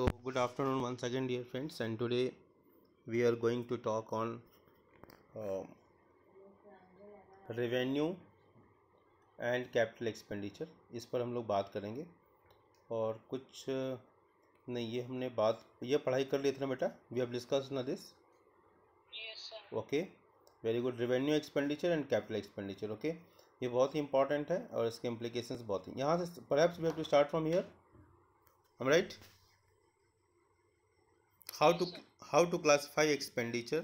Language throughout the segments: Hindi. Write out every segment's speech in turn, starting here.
so good afternoon once again dear friends and today we are going to talk on um, revenue and capital expenditure इस पर हम लोग बात करेंगे और कुछ नहीं ये हमने बात ये पढ़ाई कर ली थी ना बेटा वी हैव डिस्कस ना this okay very good revenue expenditure and capital expenditure okay ये बहुत ही इंपॉर्टेंट है और इसके इम्प्लीकेशन बहुत ही यहाँ से perhaps we have to start from here हम right how to how to classify expenditure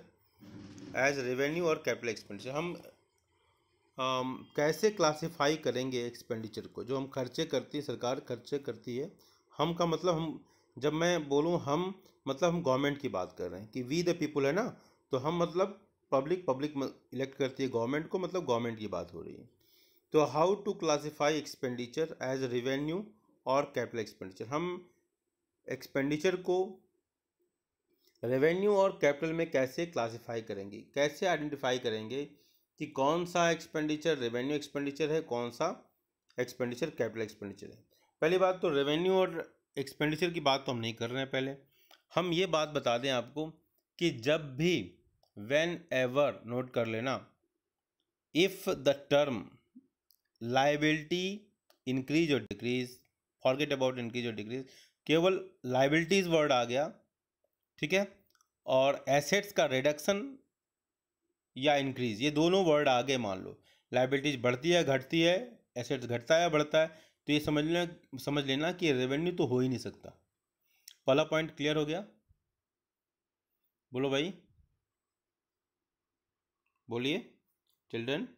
as revenue और कैपिटल एक्सपेंडिचर हम um, कैसे क्लासीफाई करेंगे एक्सपेंडिचर को जो हम खर्चे करती है सरकार खर्चे करती है हम का मतलब हम जब मैं बोलूँ हम मतलब हम गवर्नमेंट की बात कर रहे हैं कि वी द पीपल है ना तो हम मतलब पब्लिक पब्लिक इलेक्ट करती है गवर्नमेंट को मतलब गवर्नमेंट की बात हो रही है तो how to classify expenditure as revenue और कैपिटल एक्सपेंडिचर हम एक्सपेंडिचर को रेवेन्यू और कैपिटल में कैसे क्लासिफाई करेंगे कैसे आइडेंटिफाई करेंगे कि कौन सा एक्सपेंडिचर रेवेन्यू एक्सपेंडिचर है कौन सा एक्सपेंडिचर कैपिटल एक्सपेंडिचर है पहली बात तो रेवेन्यू और एक्सपेंडिचर की बात तो हम नहीं कर रहे हैं पहले हम ये बात बता दें आपको कि जब भी वेन एवर नोट कर लेना if the term liability increase और डिक्रीज फॉरगेट अबाउट इंक्रीज और डिक्रीज केवल लाइबिलिटीज़ वर्ड आ गया ठीक है और एसेट्स का रिडक्शन या इंक्रीज ये दोनों वर्ड आगे मान लो लाइबिलिटीज बढ़ती है घटती है एसेट्स घटता है बढ़ता है तो ये समझ लेना समझ लेना कि रेवेन्यू तो हो ही नहीं सकता पहला पॉइंट क्लियर हो गया बोलो भाई बोलिए children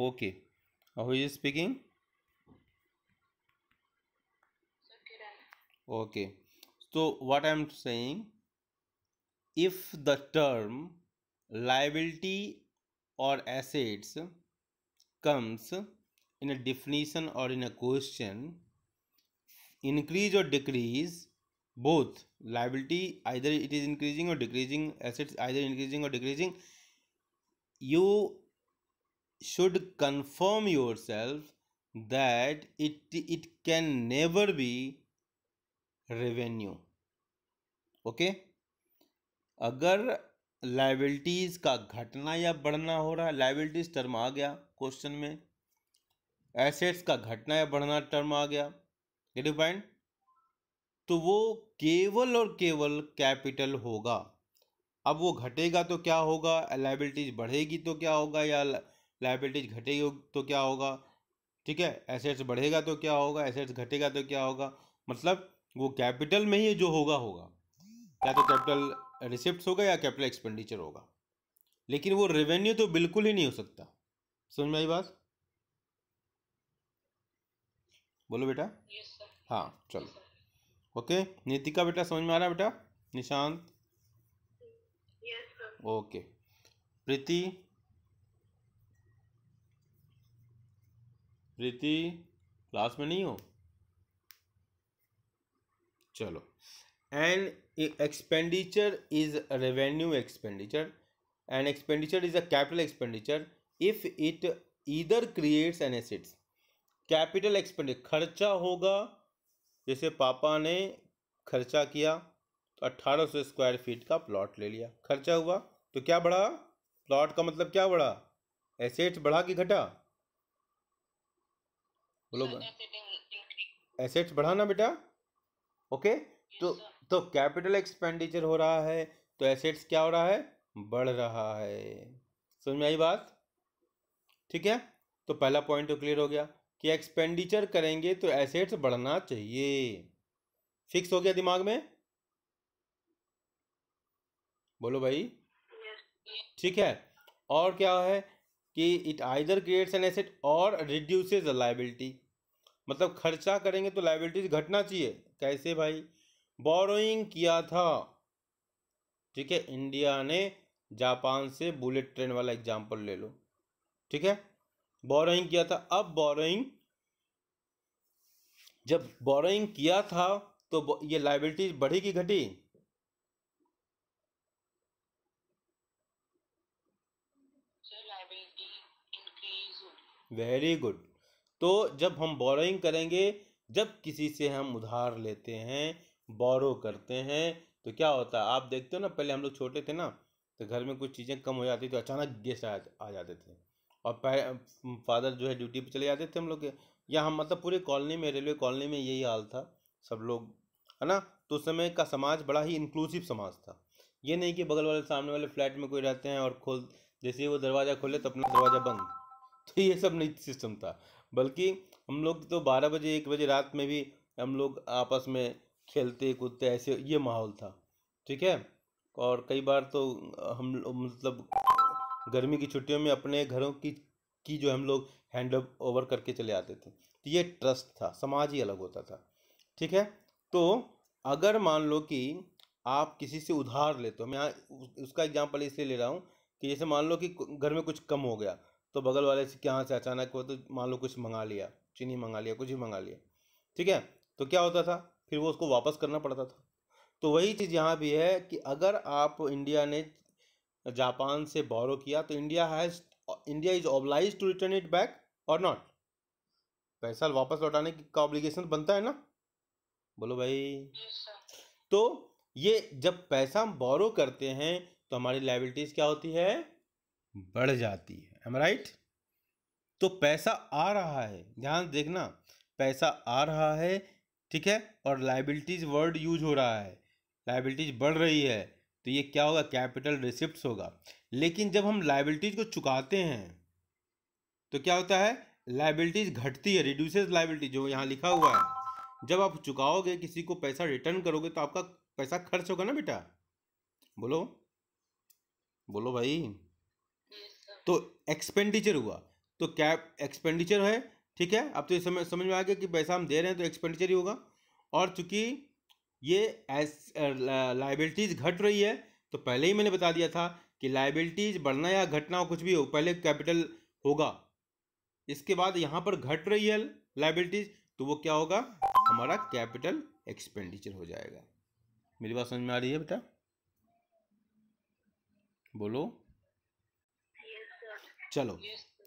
okay who is speaking okay so what i'm saying if the term liability or assets comes in a definition or in a question increase or decrease both liability either it is increasing or decreasing assets either increasing or decreasing you should confirm yourself that it it can never be revenue okay अगर लाइबिलिटीज़ का घटना या बढ़ना हो रहा है लाइबिलिटीज़ टर्म आ गया क्वेश्चन में एसेट्स का घटना या बढ़ना टर्म आ गया गेट पॉइंट तो वो केवल और केवल कैपिटल होगा अब वो घटेगा तो क्या होगा लाइबिलिटीज़ बढ़ेगी तो क्या होगा या लाइबिलिटीज़ घटेगी तो क्या होगा ठीक है एसेट्स बढ़ेगा तो क्या होगा एसेट्स घटेगा तो क्या होगा मतलब वो कैपिटल में ही जो होगा होगा या तो कैपिटल रिसिप्ट होगा या कैपिटल एक्सपेंडिचर होगा लेकिन वो रेवेन्यू तो बिल्कुल ही नहीं हो सकता समझ में आई बात बोलो बेटा yes, हाँ चलो ओके नीतिका बेटा समझ में आ रहा बेटा निशांत ओके प्रीति प्रीति क्लास में नहीं हो चलो and expenditure is revenue expenditure and expenditure is a capital expenditure if it either creates an assets capital expenditure खर्चा होगा जैसे पापा ने खर्चा किया तो अट्ठारह सौ स्क्वायर फीट का प्लॉट ले लिया खर्चा हुआ तो क्या बढ़ा प्लॉट का मतलब क्या बढ़ा एसेट्स बढ़ा कि घटा बोलो एसेट्स बढ़ा ना बेटा ओके तो तो कैपिटल एक्सपेंडिचर हो रहा है तो एसेट्स क्या हो रहा है बढ़ रहा है समझ में आई बात ठीक है तो पहला पॉइंट तो क्लियर हो गया कि एक्सपेंडिचर करेंगे तो एसेट्स बढ़ना चाहिए फिक्स हो गया दिमाग में बोलो भाई ठीक है और क्या है कि it either creates an asset और रिड्यूसेज लाइबिलिटी मतलब खर्चा करेंगे तो लाइबिलिटीज घटना चाहिए कैसे भाई बोरोइंग किया था ठीक है इंडिया ने जापान से बुलेट ट्रेन वाला एग्जाम्पल ले लो ठीक है बोरोइंग किया था अब बोरोइंग जब बोरोइंग किया था तो ये लाइबिलिटी बढ़ी कि घटी वेरी गुड तो जब हम बोरोइंग करेंगे जब किसी से हम उधार लेते हैं बोरो करते हैं तो क्या होता है आप देखते हो ना पहले हम लोग छोटे थे ना तो घर में कुछ चीज़ें कम हो जाती तो अचानक गेस्ट आ, आ जाते थे और फादर जो है ड्यूटी पर चले जाते थे हम लोग या हम मतलब पूरे कॉलोनी में रेलवे कॉलोनी में यही हाल था सब लोग है ना तो उस समय का समाज बड़ा ही इंक्लूसिव समाज था ये नहीं कि बगल वाले सामने वाले फ्लैट में कोई रहते हैं और खोल जैसे ही वो दरवाज़ा खोले तो अपना दरवाज़ा बंद तो ये सब नहीं सिस्टम था बल्कि हम लोग तो बारह बजे एक बजे रात में भी हम लोग आपस में खेलते कूदते ऐसे ये माहौल था ठीक है और कई बार तो हम मतलब गर्मी की छुट्टियों में अपने घरों की की जो हम लोग हैंड ओवर करके चले आते थे तो ये ट्रस्ट था समाज ही अलग होता था ठीक है तो अगर मान लो कि आप किसी से उधार लेते हो मैं उसका एग्जाम्पल इसलिए ले रहा हूँ कि जैसे मान लो कि घर में कुछ कम हो गया तो बगल वाले से कहाँ से अचानक वो तो मान लो कुछ मंगा लिया चीनी मंगा लिया कुछ ही मंगा लिया ठीक है तो क्या होता था फिर वो उसको वापस करना पड़ता था तो वही चीज़ यहाँ भी है कि अगर आप इंडिया ने जापान से बोरो किया तो India has India is obliged to return it back और नॉट पैसा वापस लौटाने का ऑब्लिगेशन बनता है ना बोलो भाई तो ये जब पैसा हम बोरो करते हैं तो हमारी लाइबिलिटीज़ क्या होती है बढ़ जाती है एम राइट तो पैसा आ रहा है ध्यान देखना पैसा आ रहा है ठीक है और लाइबिलिटीज वर्ड यूज हो रहा है लाइबिलिटीज बढ़ रही है तो ये क्या होगा कैपिटल रिसिप्ट होगा लेकिन जब हम लाइबिलिटीज को चुकाते हैं तो क्या होता है लाइबिलिटीज घटती है रिड्यूसेज लाइबिलिटी जो यहाँ लिखा हुआ है जब आप चुकाओगे किसी को पैसा रिटर्न करोगे तो आपका पैसा खर्च होगा ना बेटा बोलो बोलो भाई तो एक्सपेंडिचर हुआ तो क्या एक्सपेंडिचर है ठीक है अब तो ये समझ समझ में आ गया कि पैसा हम दे रहे हैं तो एक्सपेंडिचर ही होगा और चूंकि ये एस लाइबिलिटीज़ uh, घट रही है तो पहले ही मैंने बता दिया था कि लाइबिलिटीज़ बढ़ना या घटना कुछ भी हो पहले कैपिटल होगा इसके बाद यहाँ पर घट रही है लाइबिलिटीज़ तो वो क्या होगा हमारा कैपिटल एक्सपेंडिचर हो जाएगा मेरी बात समझ में आ रही है बेटा बोलो चलो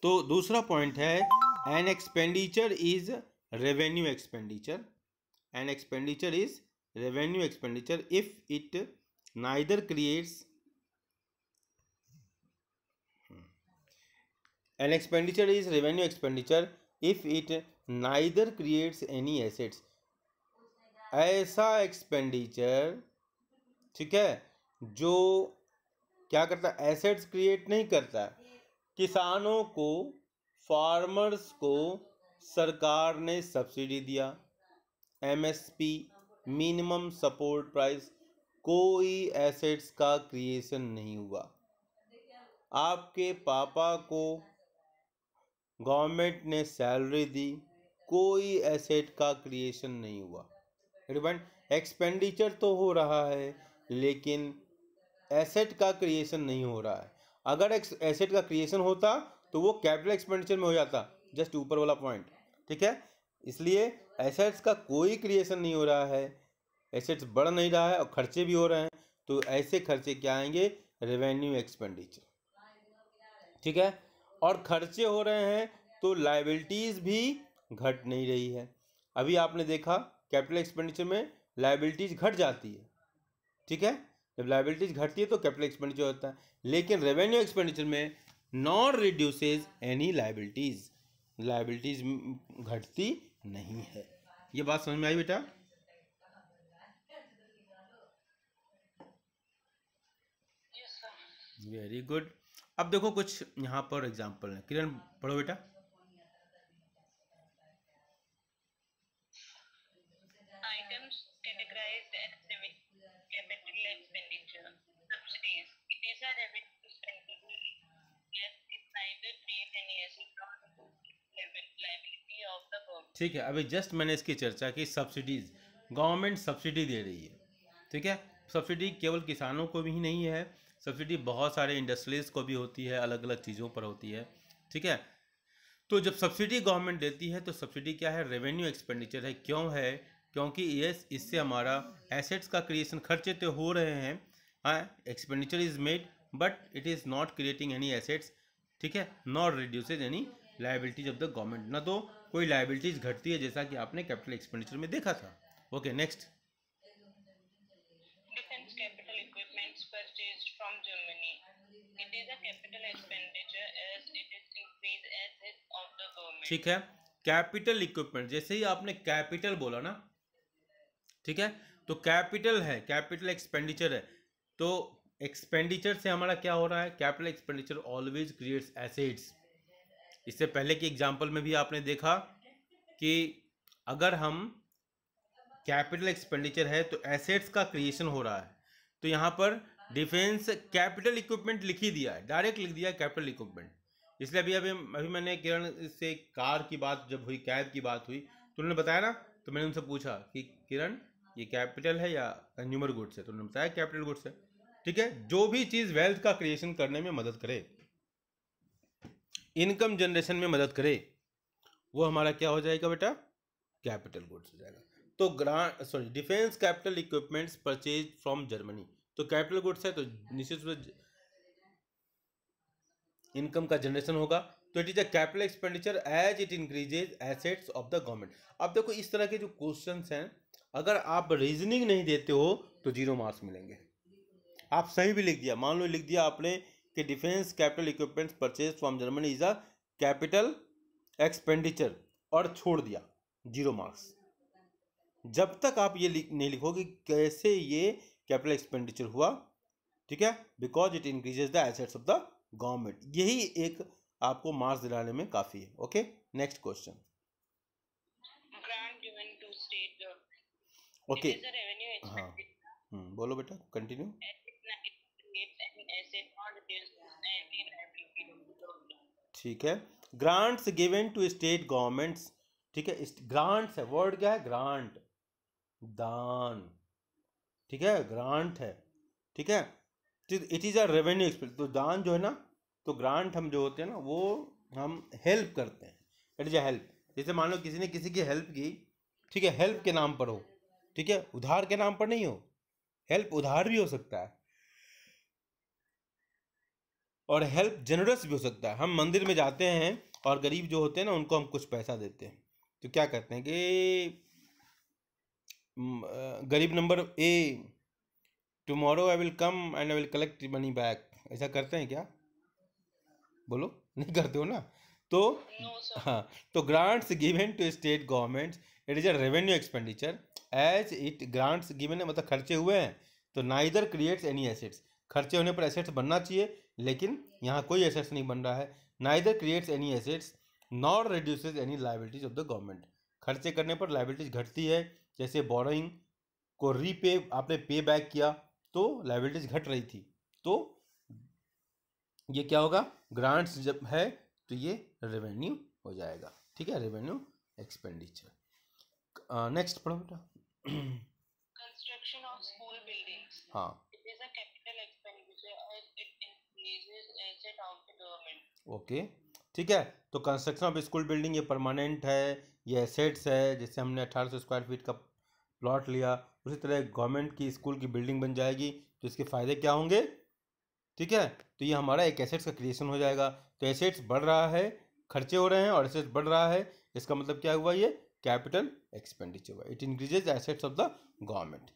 तो दूसरा पॉइंट है an expenditure is revenue expenditure an expenditure is revenue expenditure if it neither creates an expenditure is revenue expenditure if it neither creates any assets ऐसा एक्सपेंडिचर ठीक है जो क्या करता है एसेट्स क्रिएट नहीं करता है किसानों को फार्मर्स को सरकार ने सब्सिडी दिया एमएसपी मिनिमम सपोर्ट प्राइस कोई एसेट्स का क्रिएशन नहीं हुआ आपके पापा को गवर्नमेंट ने सैलरी दी कोई एसेट का क्रिएशन नहीं हुआ रिबन एक्सपेंडिचर तो हो रहा है लेकिन एसेट का क्रिएशन नहीं हो रहा है अगर एसेट का क्रिएशन होता तो वो कैपिटल एक्सपेंडिचर में हो जाता जस्ट ऊपर वाला पॉइंट ठीक है इसलिए एसेट्स का कोई क्रिएशन नहीं हो रहा है एसेट्स बढ़ नहीं रहा है और खर्चे भी हो रहे हैं तो ऐसे खर्चे क्या आएंगे रेवेन्यू एक्सपेंडिचर ठीक है और खर्चे हो रहे हैं तो लाइबिलिटीज़ भी घट नहीं रही है अभी आपने देखा कैपिटल एक्सपेंडिचर में लाइबिलिटीज़ घट जाती है ठीक है जब लाइबिलिटीज घटती है तो कैपिटल एक्सपेंडिचर होता है लेकिन रेवेन्यू एक्सपेंडिचर में not reduces any liabilities liabilities घटती नहीं है ये बात समझ में आई बेटा वेरी गुड अब देखो कुछ यहाँ पर एग्जाम्पल है किरण पढ़ो बेटा ठीक है अभी जस्ट मैंने इसकी चर्चा की सब्सिडीज़ गवर्नमेंट सब्सिडी दे रही है ठीक है सब्सिडी केवल किसानों को भी नहीं है सब्सिडी बहुत सारे इंडस्ट्रीज़ को भी होती है अलग अलग चीज़ों पर होती है ठीक है तो जब सब्सिडी गवर्नमेंट देती है तो सब्सिडी क्या है रेवेन्यू एक्सपेंडिचर है क्यों है क्योंकि ये इससे हमारा एसेट्स का क्रिएशन खर्चे तो हो रहे हैं हाँ expenditure is made but it is not creating any assets ठीक है not reduces any liabilities of the government ना तो कोई लाइबिलिटीज़ घटती है जैसा कि आपने कैपिटल एक्सपेंडिचर में देखा था ओके नेक्स्ट ठीक है कैपिटल इक्विपमेंट जैसे ही आपने कैपिटल बोला ना ठीक है तो कैपिटल है कैपिटल एक्सपेंडिचर है तो एक्सपेंडिचर से हमारा क्या हो रहा है capital expenditure always creates assets इससे पहले के एग्जाम्पल में भी आपने देखा कि अगर हम कैपिटल एक्सपेंडिचर है तो एसेट्स का क्रिएशन हो रहा है तो यहाँ पर डिफेंस कैपिटल इक्विपमेंट लिख ही दिया है डायरेक्ट लिख दिया कैपिटल इक्विपमेंट इसलिए अभी अभी अभी मैंने किरण से कार की बात जब हुई कैब की बात हुई तो उन्होंने बताया ना तो मैंने उनसे पूछा कि किरण ये कैपिटल है या कंज्यूमर गुड्स है तो उन्होंने बताया कैपिटल गुड्स है ठीक है जो भी चीज़ वेल्थ का क्रिएशन करने में मदद करे इनकम जनरेशन में मदद करे वो हमारा क्या हो जाएगा बेटा कैपिटल गुड्स हो जाएगा तो grant sorry defence capital equipments purchase from Germany तो कैपिटल गुड्स है तो निश्चित रूप से इनकम का जनरेशन होगा तो it is a capital expenditure as it increases assets of the government अब देखो इस तरह के जो क्वेश्चन हैं अगर आप रीजनिंग नहीं देते हो तो जीरो मार्क्स मिलेंगे आप सही भी लिख दिया मान लो लिख दिया आपने कि defence capital equipments purchase from Germany is a capital expenditure और छोड़ दिया जीरो मार्क्स जब तक आप ये लिख, नहीं लिखोगे कैसे ये कैपिटल एक्सपेंडिचर हुआ ठीक है because it increases the assets of the government यही एक आपको मार्क्स दिलाने में काफी है ओके नेक्स्ट क्वेश्चन ओके हाँ हम्म, बोलो बेटा कंटिन्यू ठीक है grants given to state governments ठीक है ग्रांट्स है वर्ड क्या है ग्रांट दान ठीक है ग्रांट है ठीक है it is a revenue expense तो दान जो है ना तो ग्रांट हम जो होते हैं ना वो हम हेल्प करते हैं इट इज़ अ हेल्प जैसे मान लो किसी ने किसी की हेल्प की ठीक है हेल्प के नाम पर हो ठीक है उधार के नाम पर नहीं हो हेल्प उधार भी हो सकता है और हेल्प जनरस भी हो सकता है हम मंदिर में जाते हैं और गरीब जो होते हैं ना उनको हम कुछ पैसा देते हैं तो क्या करते हैं कि गरीब number a tomorrow I will come and I will collect money back ऐसा करते हैं क्या बोलो नहीं करते हो ना तो no, हाँ तो grants given to state government it is a revenue expenditure as it grants given मतलब खर्चे हुए हैं तो नाइदर क्रिएट्स एनी एसेट्स खर्चे होने पर एसेट्स बनना चाहिए लेकिन यहाँ कोई एसेट्स नहीं बन रहा है neither creates any assets nor reduces any liabilities of the government खर्चे करने पर लाइबिलिटीज घटती है जैसे बोरोइंग को रीपे आपने पे बैक किया तो लाइबिलिटीज घट रही थी तो ये क्या होगा ग्रांट्स जब है तो ये रेवेन्यू हो जाएगा ठीक है रेवेन्यू एक्सपेंडिचर नेक्स्ट पढ़ो बेटा कंस्ट्रक्शन ऑफ स्कूल बिल्डिंग्स हाँ ओके ठीक है तो कंस्ट्रक्शन ऑफ स्कूल बिल्डिंग ये परमानेंट है ये एसेट्स है जैसे हमने सौ स्क्वायर फीट का प्लॉट लिया उसी तरह गवर्नमेंट की स्कूल की बिल्डिंग बन जाएगी तो इसके फ़ायदे क्या होंगे ठीक है तो ये हमारा एक एसेट्स का क्रिएशन हो जाएगा तो एसेट्स बढ़ रहा है खर्चे हो रहे हैं और एसेट्स बढ़ रहा है इसका मतलब क्या हुआ ये कैपिटल एक्सपेंडिचर हुआ it increases assets of the government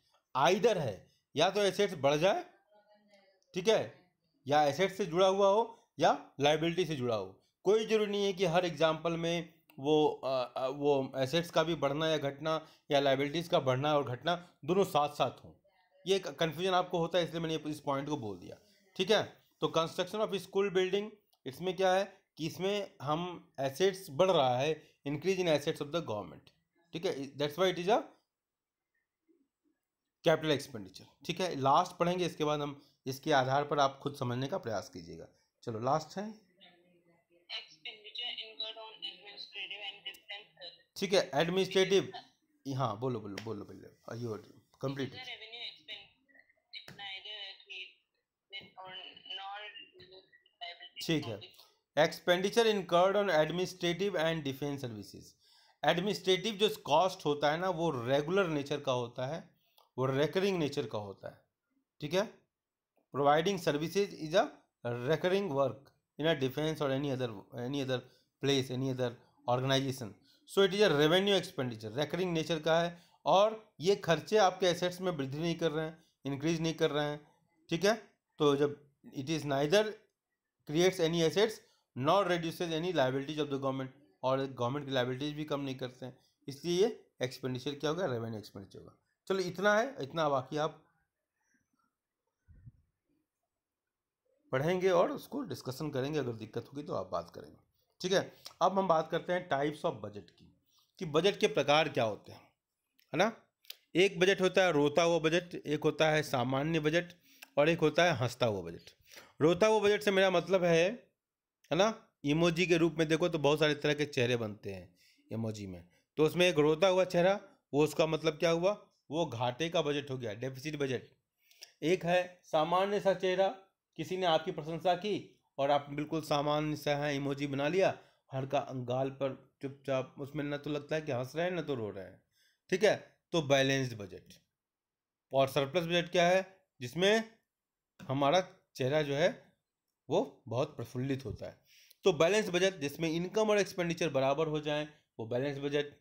either है या तो एसेट्स बढ़ जाए ठीक है या एसेट्स से जुड़ा हुआ हो या लाइबिलिटी से जुड़ा हो कोई ज़रूरी नहीं है कि हर एग्जाम्पल में वो आ, वो एसेट्स का भी बढ़ना या घटना या लाइबिलिटीज़ का बढ़ना और घटना दोनों साथ साथ हों ये कन्फ्यूजन आपको होता है इसलिए मैंने इस पॉइंट को बोल दिया ठीक है तो कंस्ट्रक्शन ऑफ स्कूल बिल्डिंग इसमें क्या है कि इसमें हम एसेट्स बढ़ रहा है increase in assets of the government ठीक है that's why it is a capital expenditure ठीक है लास्ट पढ़ेंगे इसके बाद हम इसके आधार पर आप खुद समझने का प्रयास कीजिएगा चलो लास्ट है ठीक है एडमिनिस्ट्रेटिव हाँ बोलो बोलो बोलो बोलो योर कंप्लीट ठीक है expenditure incurred on administrative and defence services administrative जो कॉस्ट होता है ना वो रेगुलर नेचर का होता है वो रेकरिंग नेचर का होता है ठीक है providing services is a recurring work in a defense or any other any other place any other organization so it is a revenue expenditure recurring nature का है और ये खर्चे आपके assets में वृद्धि नहीं कर रहे हैं increase नहीं कर रहे हैं ठीक है तो जब it is neither creates any assets nor reduces any liabilities of the government और गवर्नमेंट की लाइबिलिटीज भी कम नहीं करते हैं इसलिए ये एक्सपेंडिचर क्या होगा रेवेन्यू एक्सपेंडिचर होगा चलो इतना है इतना बाकी आप पढ़ेंगे और उसको डिस्कशन करेंगे अगर दिक्कत होगी तो आप बात करेंगे ठीक है अब हम बात करते हैं टाइप्स ऑफ बजट की कि बजट के प्रकार क्या होते हैं है ना एक बजट होता है रोता हुआ बजट एक होता है सामान्य बजट और एक होता है हंसता हुआ बजट रोता हुआ बजट से मेरा मतलब है है ना इमोजी के रूप में देखो तो बहुत सारे तरह के चेहरे बनते हैं इमोजी में तो उसमें एक रोता हुआ चेहरा वो उसका मतलब क्या हुआ वो घाटे का बजट हो गया डेफिसिट बजट एक है सामान्य सा चेहरा किसी ने आपकी प्रशंसा की और आप बिल्कुल सामान्य सा है इमोजी बना लिया हर का गाल पर चुपचाप उसमें ना तो लगता है कि हंस रहे हैं ना तो रो रहे हैं ठीक है तो बैलेंस्ड बजट और सरप्लस बजट क्या है जिसमें हमारा चेहरा जो है वो बहुत प्रफुल्लित होता है तो बैलेंस बजट जिसमें इनकम और एक्सपेंडिचर बराबर हो जाए वो बैलेंस बजट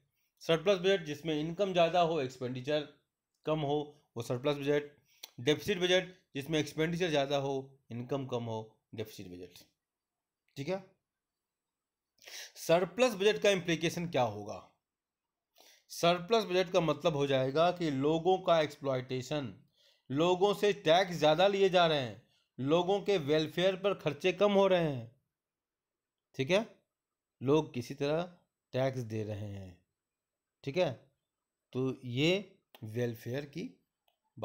सरप्लस बजट जिसमें इनकम ज़्यादा हो एक्सपेंडिचर कम हो वो सरप्लस बजट डेफिसिट बजट जिसमें एक्सपेंडिचर ज़्यादा हो इनकम कम हो डेफिसिट बजट ठीक है सरप्लस बजट का इम्प्लीकेशन क्या होगा सरप्लस बजट का मतलब हो जाएगा कि लोगों का एक्सप्लॉयटेशन लोगों से टैक्स ज़्यादा लिए जा रहे हैं लोगों के वेलफेयर पर खर्चे कम हो रहे हैं ठीक है लोग किसी तरह टैक्स दे रहे हैं ठीक है तो ये वेलफेयर की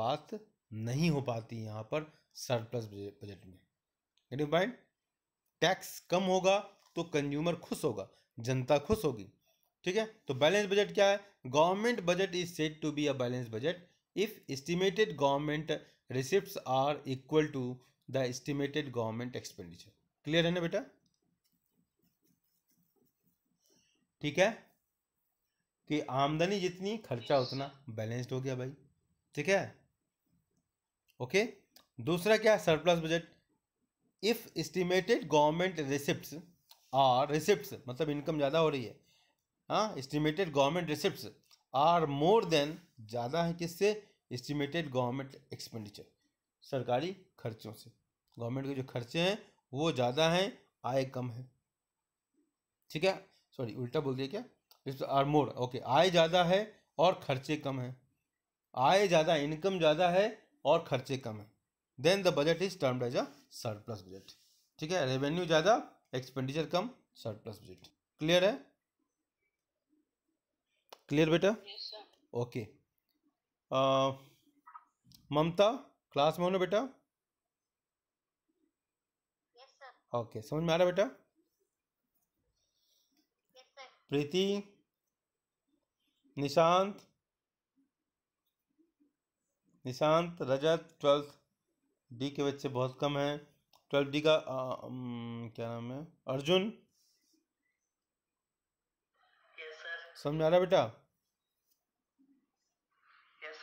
बात नहीं हो पाती यहाँ पर सरप्लस बजट में यानी पॉइंट टैक्स कम होगा तो कंज्यूमर खुश होगा जनता खुश होगी ठीक है तो बैलेंस बजट क्या है government budget is set to be a balance budget if estimated government receipt are equal to the estimated government expenditure clear है ना बेटा ठीक है कि आमदनी जितनी खर्चा उतना बैलेंस्ड हो गया भाई ठीक है ओके दूसरा क्या है surplus budget if estimated government receipt are receipt मतलब इनकम ज़्यादा हो रही है हाँ estimated government receipt are more than ज़्यादा है किससे एस्टिमेटेड गवर्नमेंट एक्सपेंडिचर सरकारी खर्चों से गवर्नमेंट के जो खर्चे हैं वो ज़्यादा हैं आय कम है ठीक है सॉरी उल्टा बोल दिया क्या आर मोर ओके आय ज़्यादा है और खर्चे कम हैं आय ज़्यादा इनकम ज़्यादा है और खर्चे कम हैं then the budget is termed as a surplus budget ठीक है रेवेन्यू ज़्यादा एक्सपेंडिचर कम सरप्लस बजट क्लियर है क्लियर बेटा ओके ममता क्लास में हो ना बेटा ओके okay, समझ में आ रहा बेटा प्रीति निशांत निशांत रजत ट्वेल्थ डी के बच्चे बहुत कम हैं ट्वेल्थ डी का आ, क्या नाम है अर्जुन yes, समझ आ रहा बेटा yes,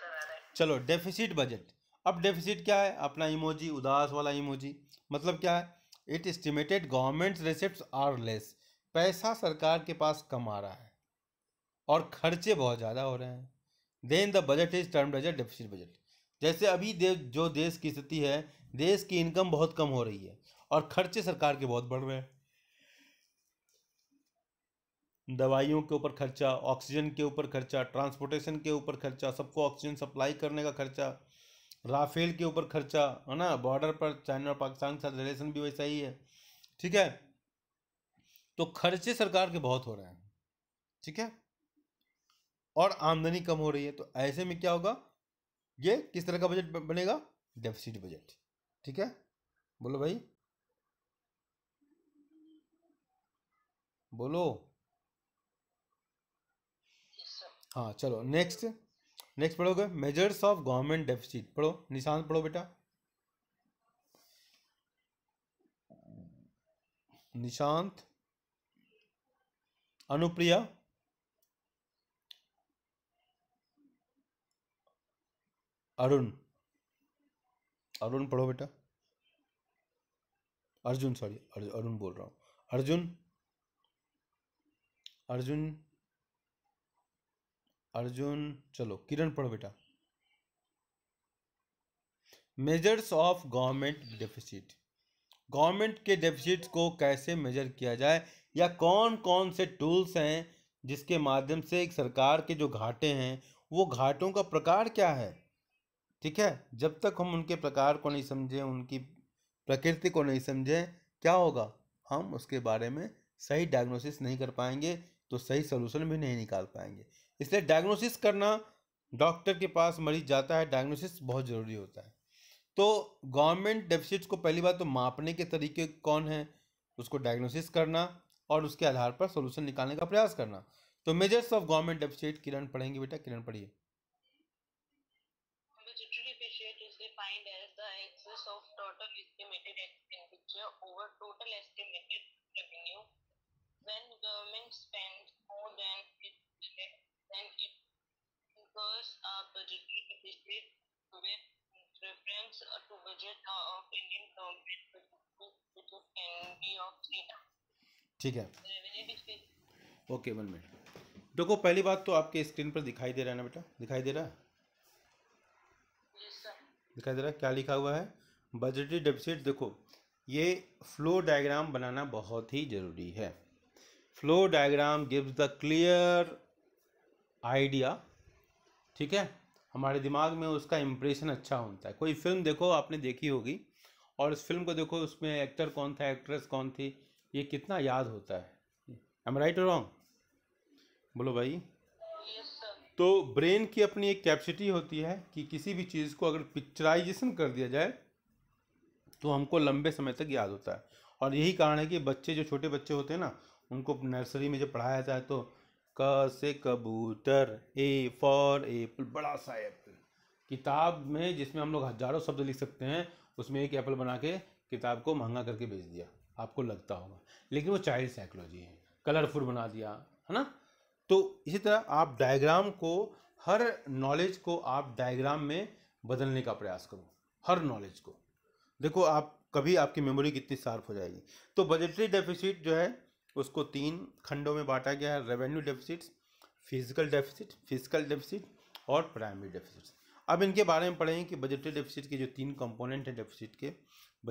चलो डेफिसिट बजट अब डेफिसिट क्या है अपना इमोजी उदास वाला इमोजी मतलब क्या है it estimated government receipt are less पैसा सरकार के पास कम आ रहा है और खर्चे बहुत ज़्यादा हो रहे हैं then the budget is term as deficit budget जैसे अभी दे, जो देश की स्थिति है देश की इनकम बहुत कम हो रही है और खर्चे सरकार के बहुत बढ़ रहे हैं दवाइयों के ऊपर खर्चा ऑक्सीजन के ऊपर खर्चा ट्रांसपोर्टेशन के ऊपर खर्चा सबको ऑक्सीजन सप्लाई करने का खर्चा राफेल के ऊपर खर्चा है ना बॉर्डर पर चाइना और पाकिस्तान के साथ रिलेशन भी वैसा ही है ठीक है तो खर्चे सरकार के बहुत हो रहे हैं ठीक है और आमदनी कम हो रही है तो ऐसे में क्या होगा ये किस तरह का बजट बनेगा डेफिसिट बजट ठीक है बोलो भाई बोलो हाँ चलो नेक्स्ट नेक्स्ट पढ़ोगे मेजर्स ऑफ गवर्नमेंट डेफिसिट पढ़ो निशान पढ़ो बेटा निशांत अनुप्रिया अरुण अरुण पढ़ो बेटा अर्जुन सॉरी अरुण बोल रहा हूँ अर्जुन अर्जुन अर्जुन चलो किरण पढ़ो बेटा measures of government deficit government के डेफिसिट को कैसे मेजर किया जाए या कौन कौन से टूल्स हैं जिसके माध्यम से एक सरकार के जो घाटे हैं वो घाटों का प्रकार क्या है ठीक है जब तक हम उनके प्रकार को नहीं समझें उनकी प्रकृति को नहीं समझें क्या होगा हम उसके बारे में सही डायग्नोसिस नहीं कर पाएंगे तो सही सोल्यूशन भी नहीं निकाल पाएंगे इसलिए डायग्नोसिस करना डॉक्टर के पास मरीज जाता है डायग्नोसिस बहुत ज़रूरी होता है तो गवर्नमेंट डेफिसिट्स को पहली बार तो मापने के तरीके कौन है उसको डायग्नोसिस करना और उसके आधार पर सोल्यूशन निकालने का प्रयास करना तो measures of government deficit Kiran पढ़ेंगे बेटा किरण पढ़िए spend more than it then it incurs a budgetary deficit with reference to budget of Indian government which can be of three ठीक है ओके वन मिनट देखो पहली बात तो आपके स्क्रीन पर दिखाई दे रहा है ना बेटा दिखाई दे रहा है दिखाई दे रहा है क्या लिखा हुआ है बजटरी डेफिसिट देखो ये फ्लो डायग्राम बनाना बहुत ही ज़रूरी है flow diagram gives the clear idea ठीक है हमारे दिमाग में उसका इम्प्रेशन अच्छा होता है कोई फिल्म देखो आपने देखी होगी और उस फिल्म को देखो उसमें एक्टर कौन था एक्ट्रेस कौन थी ये कितना याद होता है एम राइट रॉन्ग बोलो भाई तो ब्रेन की अपनी एक कैपेसिटी होती है कि किसी भी चीज़ को अगर पिक्चराइजेशन कर दिया जाए तो हमको लंबे समय तक याद होता है और यही कारण है कि बच्चे जो छोटे बच्चे होते हैं ना उनको नर्सरी में जब पढ़ाया जाए तो क से कबूतर ए फॉर एप्पल बड़ा सा एप्पल किताब में जिसमें हम लोग हजारों शब्द लिख सकते हैं उसमें एक एप्पल बना के किताब को महंगा करके बेच दिया आपको लगता होगा लेकिन वो चाइल्ड साइकोलॉजी है कलरफुल बना दिया है ना तो इसी तरह आप डायग्राम को हर नॉलेज को आप डायग्राम में बदलने का प्रयास करो हर नॉलेज को देखो आप कभी आपकी मेमोरी कितनी शार्प हो जाएगी तो बजटरी डेफिसिट जो है उसको तीन खंडों में बांटा गया है revenue deficits physical deficit physical deficit और प्राइमरी डेफिसिट्स अब इनके बारे में पढ़ेंगे कि बजटरी डेफिसिट के जो तीन कंपोनेंट हैं डेफिसिट के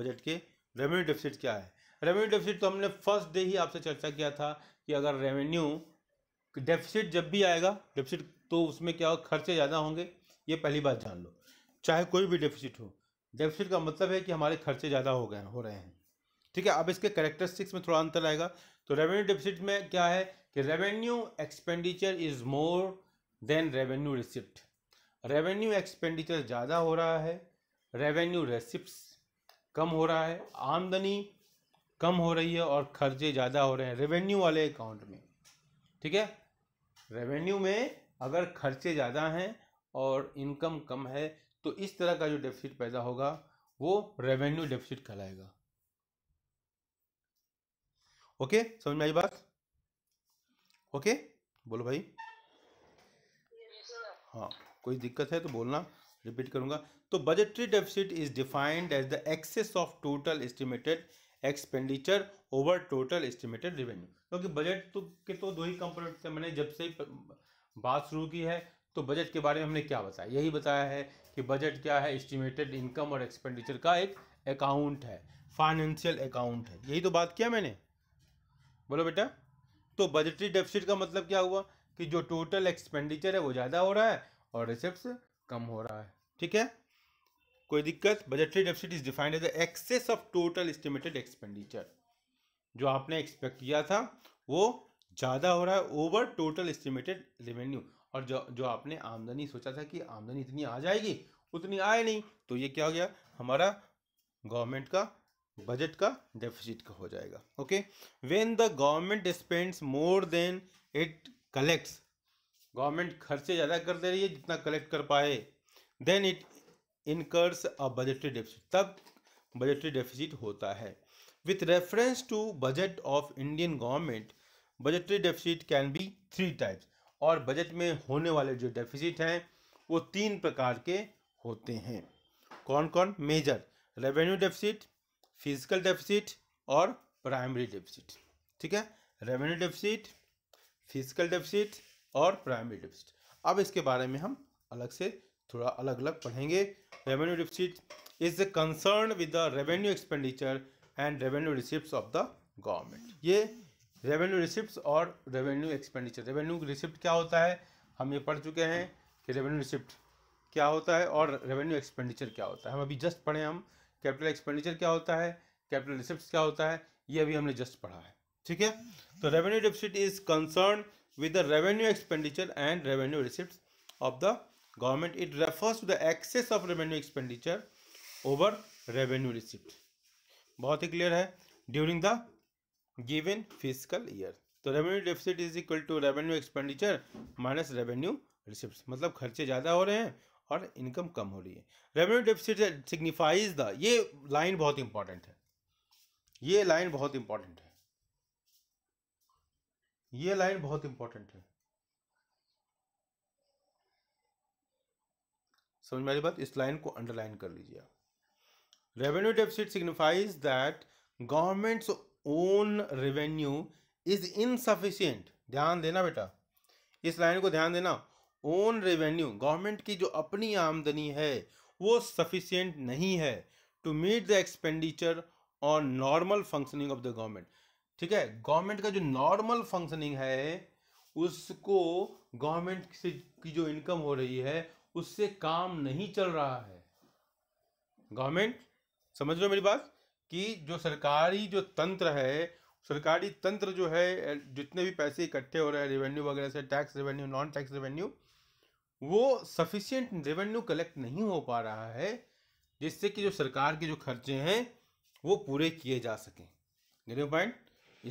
बजट के रेवेन्यू डेफिसिट क्या है रेवेन्यू डेफिसिट तो हमने फर्स्ट डे ही आपसे चर्चा किया था कि अगर रेवेन्यू डेफिसिट जब भी आएगा डेफिसिट तो उसमें क्या हो खर्चे ज़्यादा होंगे ये पहली बात जान लो चाहे कोई भी डेफिसिट हो डेफिसिट का मतलब है कि हमारे खर्चे ज़्यादा हो गए हो रहे हैं ठीक है अब इसके करेक्टरिस्टिक्स में थोड़ा अंतर आएगा तो रेवेन्यू डिफिसिट में क्या है कि revenue expenditure is more than revenue receipt revenue expenditure ज़्यादा हो रहा है रेवेन्यू रेसिप्ट कम हो रहा है आमदनी कम हो रही है और खर्चे ज़्यादा हो रहे हैं रेवेन्यू वाले अकाउंट में ठीक है रेवेन्यू में अगर खर्चे ज़्यादा हैं और इनकम कम है तो इस तरह का जो डेफिसिट पैदा होगा वो रेवेन्यू डेफिसिट कहलाएगा ओके समझ में आई बात ओके बोलो भाई हाँ कोई दिक्कत है तो बोलना रिपीट करूंगा तो budgetary deficit is defined as the excess of total estimated expenditure over total estimated revenue क्योंकि बजट तो के तो दो ही कंपोनेंट थे मैंने जब से बात शुरू की है तो बजट के बारे में हमने क्या बताया यही बताया है कि बजट क्या है एस्टिमेटेड इनकम और एक्सपेंडिचर का एक अकाउंट है फाइनेंशियल अकाउंट है यही तो बात किया मैंने बोलो बेटा तो बजटरी डेफिसिट का मतलब क्या हुआ कि जो टोटल एक्सपेंडिचर है वो ज़्यादा हो रहा है और रिसिप्ट कम हो रहा है ठीक है कोई दिक्कत budgetary deficit is defined as the excess of total estimated expenditure जो आपने एक्सपेक्ट किया था वो ज़्यादा हो रहा है ओवर टोटल एस्टिमेटेड रेवेन्यू और जो जो आपने आमदनी सोचा था कि आमदनी इतनी आ जाएगी उतनी आए नहीं तो ये क्या हो गया हमारा गवर्नमेंट का बजट का डेफिसिट का हो जाएगा okay when the government spends more than it collects government खर्चे ज़्यादा कर दे रही है जितना कलेक्ट कर पाए then it incurs a budgetary deficit तब बजटरी डेफिसिट होता है with reference to budget of Indian government budgetary deficit can be three types और बजट में होने वाले जो डेफिसिट हैं वो तीन प्रकार के होते हैं कौन कौन major revenue deficit physical deficit और प्राइमरी डेफिसिट ठीक है रेवेन्यू डेफिसिट फिजिकल डेफिसिट और प्राइमरी डेफिसिट अब इसके बारे में हम अलग से थोड़ा अलग अलग पढ़ेंगे revenue deficit is concern with the revenue expenditure and revenue receipt of the government ये रेवेन्यू रिसिप्ट और रेवेन्यू एक्सपेंडिचर रेवेन्यू रिसिप्ट क्या होता है हम ये पढ़ चुके हैं कि रेवेन्यू रिसिप्ट क्या होता है और रेवेन्यू एक्सपेंडिचर क्या होता है हम अभी जस्ट पढ़े हम कैपिटल एक्सपेंडिचर क्या होता है कैपिटल रिसिप्ट क्या होता है ये अभी हमने जस्ट पढ़ा है ठीक है तो revenue deficit is concern with the revenue expenditure and revenue receipt of the government it refers to the excess of revenue expenditure over revenue receipt बहुत ही क्लियर है during the given physical year तो revenue deficit is equal to revenue expenditure minus revenue receipt मतलब खर्चे ज़्यादा हो रहे हैं और इनकम कम हो रही है रेवेन्यू डेफिसिट सिग्निफाइज द ये लाइन बहुत इंपॉर्टेंट है ये लाइन बहुत इंपॉर्टेंट है ये लाइन बहुत इंपॉर्टेंट है समझ में आ रही बात इस लाइन को अंडरलाइन कर लीजिए आप revenue deficit signifies that government's own revenue is insufficient ध्यान देना बेटा इस लाइन को ध्यान देना ओन रेवेन्यू गवर्नमेंट की जो अपनी आमदनी है वो सफिशियंट नहीं है to meet the expenditure on normal functioning of the government ठीक है गवर्नमेंट का जो नॉर्मल फंक्शनिंग है उसको गवर्नमेंट से की जो इनकम हो रही है उससे काम नहीं चल रहा है गवर्नमेंट समझ लो मेरी बात कि जो सरकारी जो तंत्र है सरकारी तंत्र जो है जितने भी पैसे इकट्ठे हो रहे हैं रेवेन्यू वगैरह से tax revenue non tax revenue वो सफिशियंट रेवेन्यू कलेक्ट नहीं हो पा रहा है जिससे कि जो सरकार के जो खर्चे हैं वो पूरे किए जा सकें गरीब पॉइंट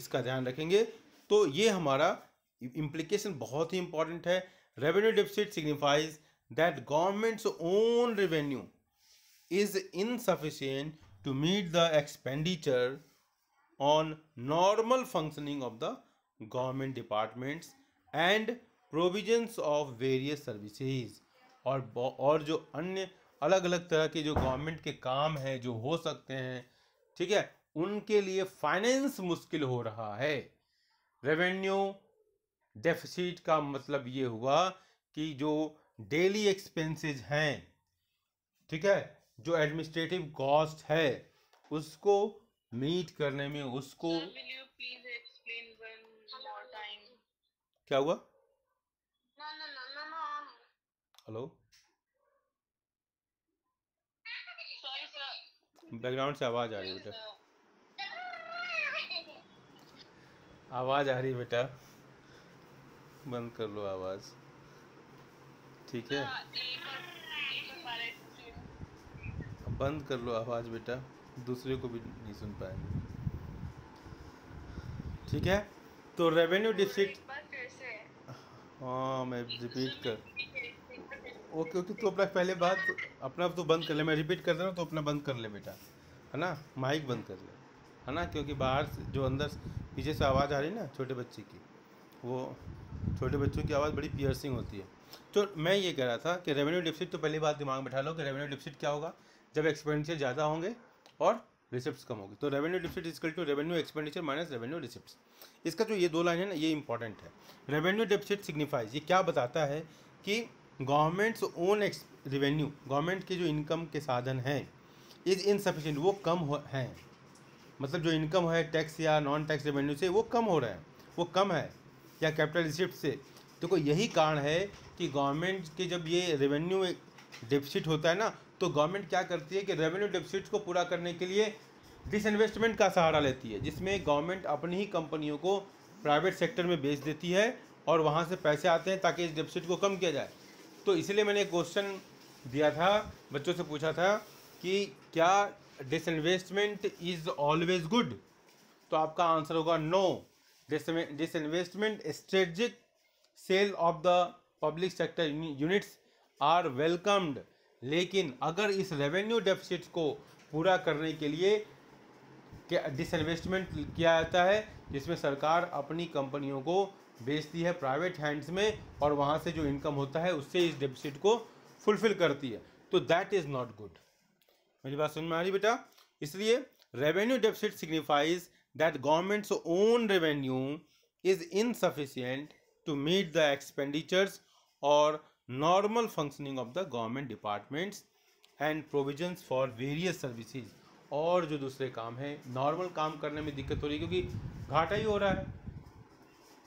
इसका ध्यान रखेंगे तो ये हमारा इम्प्लीकेशन बहुत ही इंपॉर्टेंट है revenue deficit signifies that government's own revenue is insufficient to meet the expenditure on normal functioning of the government departments and provisions of various services और और जो अन्य अलग अलग तरह के जो गवर्नमेंट के काम हैं जो हो सकते हैं ठीक है उनके लिए फाइनेंस मुश्किल हो रहा है रेवेन्यू डेफिसिट का मतलब ये हुआ कि जो डेली एक्सपेंसेस हैं ठीक है जो एडमिनिस्ट्रेटिव कॉस्ट है उसको मीट करने में उसको Sir, क्या हुआ हेलो बैकग्राउंड से आवाज़ आ रही है बेटा आवाज़ आ रही है बेटा बंद कर लो आवाज़ ठीक है हाँ, बंद कर लो आवाज़ बेटा दूसरे को भी नहीं सुन पाएंगे ठीक है तो हाँ, रेवेन्यू डिस्ट्रिक्ट हाँ मैं रिपीट कर वो क्योंकि तू अपना पहले बात अपना तो बंद कर ले मैं रिपीट कर दे रहा हूँ तो अपना बंद कर ले बेटा है ना माइक बंद कर ले है ना क्योंकि बाहर से जो अंदर पीछे से आवाज़ आ रही है ना छोटे बच्चे की वो छोटे बच्चों की आवाज़ बड़ी पियर्सिंग होती है तो मैं ये कह रहा था कि रेवेन्यू डिफिसिट तो पहली बात दिमाग बैठा लो कि रेवेन्यू डिफिसिट क्या होगा जब एक्सपेंडिचर ज़्यादा होंगे और रिसिप्ट कम होगी तो revenue deficit is equal to revenue expenditure minus revenue receipt इसका जो ये दो लाइन है ना ये इंपॉर्टेंट है रेवेन्यू डिफिसिट सिग्निफाइज ये क्या बताता है कि government's own ex revenue government के जो इनकम के साधन हैं इज़ इनसफिशेंट वो कम हैं मतलब जो इनकम है टैक्स या नॉन टैक्स रेवेन्यू से वो कम हो रहा है वो कम है या कैपिटल रिसिप्ट से देखो यही कारण है कि गवर्नमेंट के जब ये रेवेन्यू डेफिसिट होता है ना तो गवर्नमेंट क्या करती है कि रेवेन्यू डिफिसिट को पूरा करने के लिए डिसइन्वेस्टमेंट का सहारा लेती है जिसमें गवर्नमेंट अपनी ही कंपनियों को प्राइवेट सेक्टर में बेच देती है और वहाँ से पैसे आते हैं ताकि इस डिफिसिट को कम किया जाए तो इसीलिए मैंने क्वेश्चन दिया था बच्चों से पूछा था कि क्या disinvestment is always good तो आपका आंसर होगा no investment strategic sale of the public sector units are welcomed लेकिन अगर इस रेवेन्यू डेफिसिट को पूरा करने के लिए इन्वेस्टमेंट किया जाता है जिसमें सरकार अपनी कंपनियों को बेचती है प्राइवेट हैंड्स में और वहाँ से जो इनकम होता है उससे इस डेपिसिट को फुलफिल करती है तो दैट इज़ नॉट गुड मेरी बात सुन में आ रही बेटा इसलिए revenue deficit signifies that government's own revenue is insufficient to meet the expenditures और normal functioning of the government departments and provisions for various services और जो दूसरे काम हैं नॉर्मल काम करने में दिक्कत हो रही है क्योंकि घाटा ही हो रहा है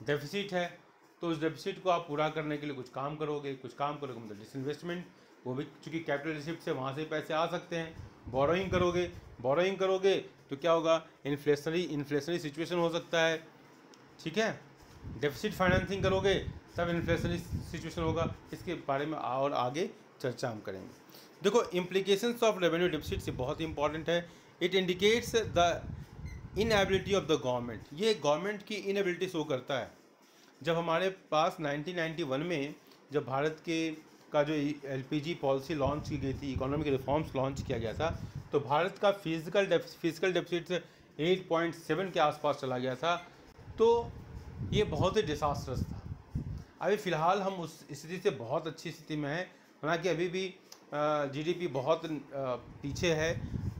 डेफिसिट है तो उस डेफिसिट को आप पूरा करने के लिए कुछ काम करोगे कुछ काम करोगे मतलब डिसइन्वेस्टमेंट वो भी चूँकि कैपिटल रिसिप्ट से वहाँ से पैसे आ सकते हैं बोरोइंग करोगे बोरोइंग करोगे तो क्या होगा इन्फ्लेशनरी इन्फ्लेशनरी सिचुएशन हो सकता है ठीक है डेफिसिट फाइनेंसिंग करोगे तब इन्फ्लेशनरी सिचुएशन होगा इसके बारे में और आगे चर्चा हम करेंगे देखो इम्प्लीकेशन ऑफ रेवेन्यू डेफिसिट से बहुत ही इंपॉर्टेंट है it indicates the inability of the government ये गवर्नमेंट की इनएबिलिटी शो करता है जब हमारे पास 1991 में जब भारत के का जो एलपीजी पॉलिसी लॉन्च की गई थी इकोनॉमिक रिफॉर्म्स लॉन्च किया गया था तो भारत का फिजिकल फिजिकल डेफिसिट 8.7 के आसपास चला गया था तो ये बहुत ही डिसास्ट्रस था अभी फ़िलहाल हम उस स्थिति से बहुत अच्छी स्थिति में हैं हालांकि अभी भी जीडीपी बहुत पीछे है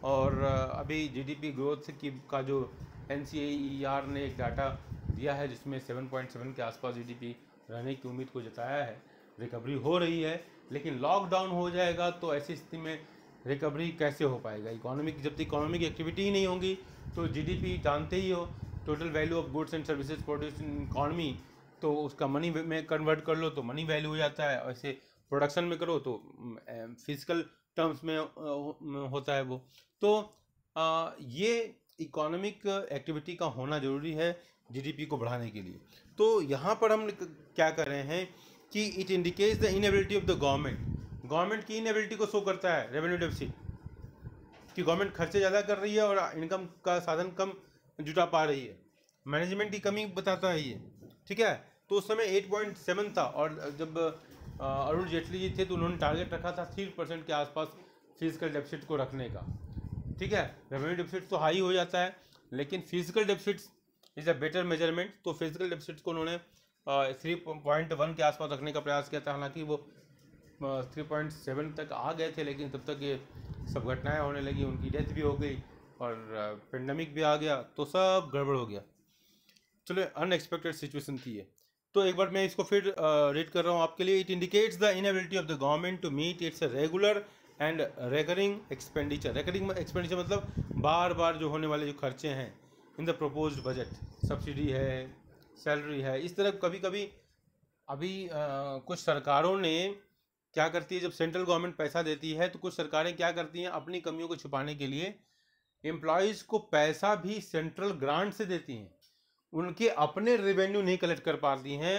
और अभी जीडीपी ग्रोथ की का जो एन e ने एक डाटा दिया है जिसमें 7.7 के आसपास जीडीपी रहने की उम्मीद को जताया है रिकवरी हो रही है लेकिन लॉकडाउन हो जाएगा तो ऐसी स्थिति में रिकवरी कैसे हो पाएगा इकोनॉमिक जब तक इकोनॉमिक एक्टिविटी ही नहीं होगी तो जीडीपी जानते ही हो total value of goods and services produce in economy तो उसका मनी में कन्वर्ट कर लो तो मनी वैल्यू हो जाता है ऐसे प्रोडक्शन में करो तो फिजिकल टर्म्स में होता है वो तो आ, ये इकोनॉमिक एक्टिविटी का होना ज़रूरी है जीडीपी को बढ़ाने के लिए तो यहाँ पर हम क्या कर रहे हैं कि it indicates the inability of the government government की इनएबिलिटी को शो करता है रेवेन्यू डेफिसिट कि गवर्नमेंट खर्चे ज़्यादा कर रही है और इनकम का साधन कम जुटा पा रही है मैनेजमेंट की कमी बताता है ये ठीक है तो उस समय 8.7 था और जब अरुण जेटली जी थे तो उन्होंने टारगेट रखा था थ्री परसेंट के आसपास फिजिकल डेफिसिट को रखने का ठीक है रेवेन्यू डेफिसिट तो हाई हो जाता है लेकिन physical deficit is a better measurement तो फिजिकल डेफिसिट को उन्होंने थ्री पॉइंट वन के आसपास रखने का प्रयास किया था हालांकि वो थ्री पॉइंट सेवन तक आ गए थे लेकिन तब तक ये सब घटनाएं होने लगी उनकी डेथ भी हो गई और पेंडेमिक भी आ गया तो सब गड़बड़ हो गया चलो अनएक्सपेक्टेड सिचुएशन थी ये तो एक बार मैं इसको फिर रीड कर रहा हूँ आपके लिए it indicates the inability of the government to meet its regular and recurring expenditure recurring expenditure मतलब बार बार जो होने वाले जो खर्चे हैं in the propose budget subsidy है सैलरी है इस तरह कभी कभी अभी आ, कुछ सरकारों ने क्या करती है जब सेंट्रल गवर्नमेंट पैसा देती है तो कुछ सरकारें क्या करती हैं अपनी कमियों को छुपाने के लिए एम्प्लॉयज़ को पैसा भी सेंट्रल ग्रांट से देती हैं उनके अपने रेवेन्यू नहीं कलेक्ट कर पाती हैं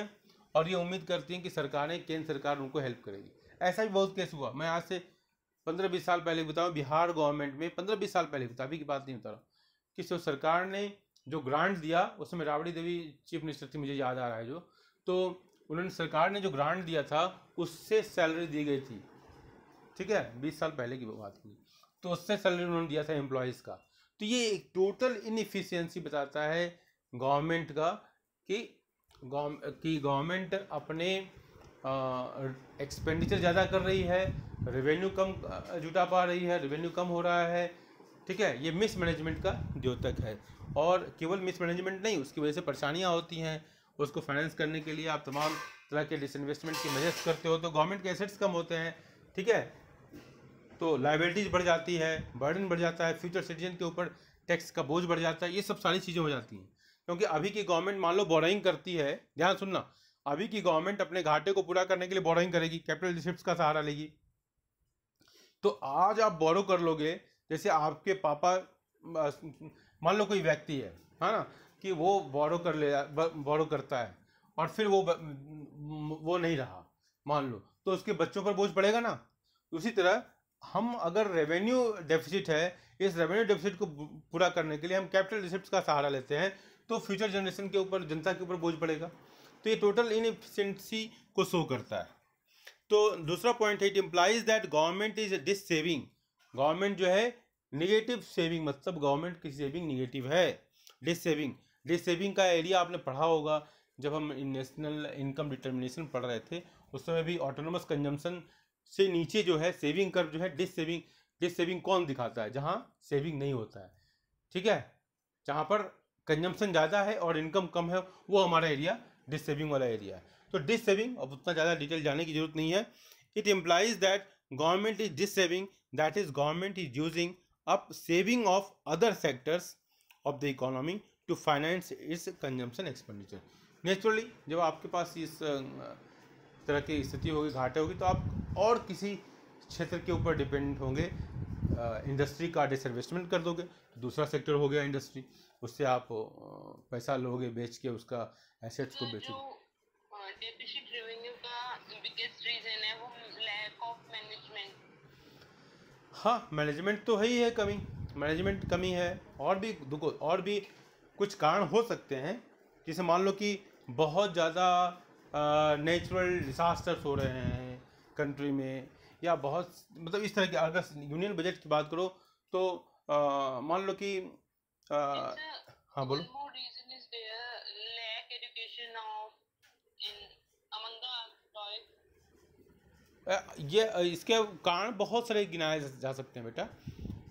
और ये उम्मीद करती हैं कि सरकारें केंद्र सरकार उनको हेल्प करेगी ऐसा भी बहुत केस हुआ मैं आज से पंद्रह बीस साल पहले बताऊँ बिहार गवर्नमेंट में पंद्रह बीस साल पहले बता अभी की बात नहीं बता रहा कि जो सरकार ने जो ग्रांट दिया उसमें राबड़ी देवी चीफ मिनिस्टर थी मुझे याद आ रहा है जो तो उन्होंने सरकार ने जो ग्रांट दिया था उससे सैलरी दी गई थी ठीक है बीस साल पहले की बात की तो उससे सैलरी उन्होंने दिया था एम्प्लॉयज़ का तो ये एक टोटल इनफिशियंसी बताता है गवर्नमेंट का कि कि गवर्नमेंट अपने एक्सपेंडिचर ज़्यादा कर रही है रेवेन्यू कम जुटा पा रही है रेवेन्यू कम हो रहा है ठीक है ये मिसमैनेजमेंट का द्योतक है और केवल मिसमैनेजमेंट नहीं उसकी वजह से परेशानियाँ होती हैं उसको फाइनेंस करने के लिए आप तमाम तरह के डिसइन्वेस्टमेंट की मदद करते हो तो गवर्नमेंट के एसेट्स कम होते हैं ठीक है तो लाइबिलिटीज़ बढ़ जाती है बर्डन बढ़ जाता है फ्यूचर सिटीजन के ऊपर टैक्स का बोझ बढ़ जाता है ये सब सारी चीज़ें हो जाती हैं क्योंकि अभी की गवर्नमेंट मान लो बोराइंग करती है ध्यान सुनना अभी की गवर्नमेंट अपने घाटे को पूरा करने के लिए बोराइंग करेगी कैपिटल रिसिप्ट का सहारा लेगी तो आज आप बोरो कर लोगे जैसे आपके पापा मान लो कोई व्यक्ति है है ना कि वो बोरो कर ले बोरो करता है और फिर वो वो नहीं रहा मान लो तो उसके बच्चों पर बोझ पड़ेगा ना उसी तरह हम अगर रेवेन्यू डेफिसिट है इस रेवेन्यू डेफिसिट को पूरा करने के लिए हम कैपिटल रिसिप्ट का सहारा लेते हैं तो फ्यूचर जनरेशन के ऊपर जनता के ऊपर बोझ पड़ेगा तो ये टोटल इनफिशेंसी को शो करता है तो दूसरा पॉइंट है it implies that government is dissaving government जो है निगेटिव सेविंग मतलब गवर्नमेंट की सेविंग निगेटिव है डिस सेविंग डिस सेविंग का एरिया आपने पढ़ा होगा जब हम नेशनल इनकम डिटर्मिनेशन पढ़ रहे थे उस समय भी ऑटोनोमस कंजम्पशन से नीचे जो है सेविंग कर्व जो है डिस सेविंग डिस सेविंग कौन दिखाता है जहाँ सेविंग नहीं होता है ठीक है जहाँ पर कंजम्पशन ज़्यादा है और इनकम कम है वो हमारा एरिया डिस सेविंग वाला एरिया है तो डिस सेविंग अब उतना ज़्यादा डिटेल जाने की जरूरत नहीं है it implies that government is dissaving that is government is using up saving of other sectors of the economy to finance its consumption expenditure naturally जब आपके पास इस तरह की स्थिति होगी घाटे होगी तो आप और किसी क्षेत्र के ऊपर डिपेंडेंट होंगे इंडस्ट्री का डिसइन्वेस्टमेंट कर दोगे तो दूसरा सेक्टर हो गया इंडस्ट्री उससे आप पैसा लोगे बेच के उसका एसेट्स को तो बेचोगे का बिगेस्ट रीजन है वो मैनेजमेंट हाँ मैनेजमेंट तो है ही है कमी मैनेजमेंट कमी है और भी दुखो और भी कुछ कारण हो सकते हैं जैसे मान लो कि बहुत ज़्यादा नेचुरल डिज़ास्टर्स हो रहे हैं कंट्री में या बहुत मतलब इस तरह के अगर यूनियन बजट की बात करो तो मान लो कि Uh, हाँ बोलो uh, ये uh, इसके कारण बहुत सारे गिनाए जा सकते हैं बेटा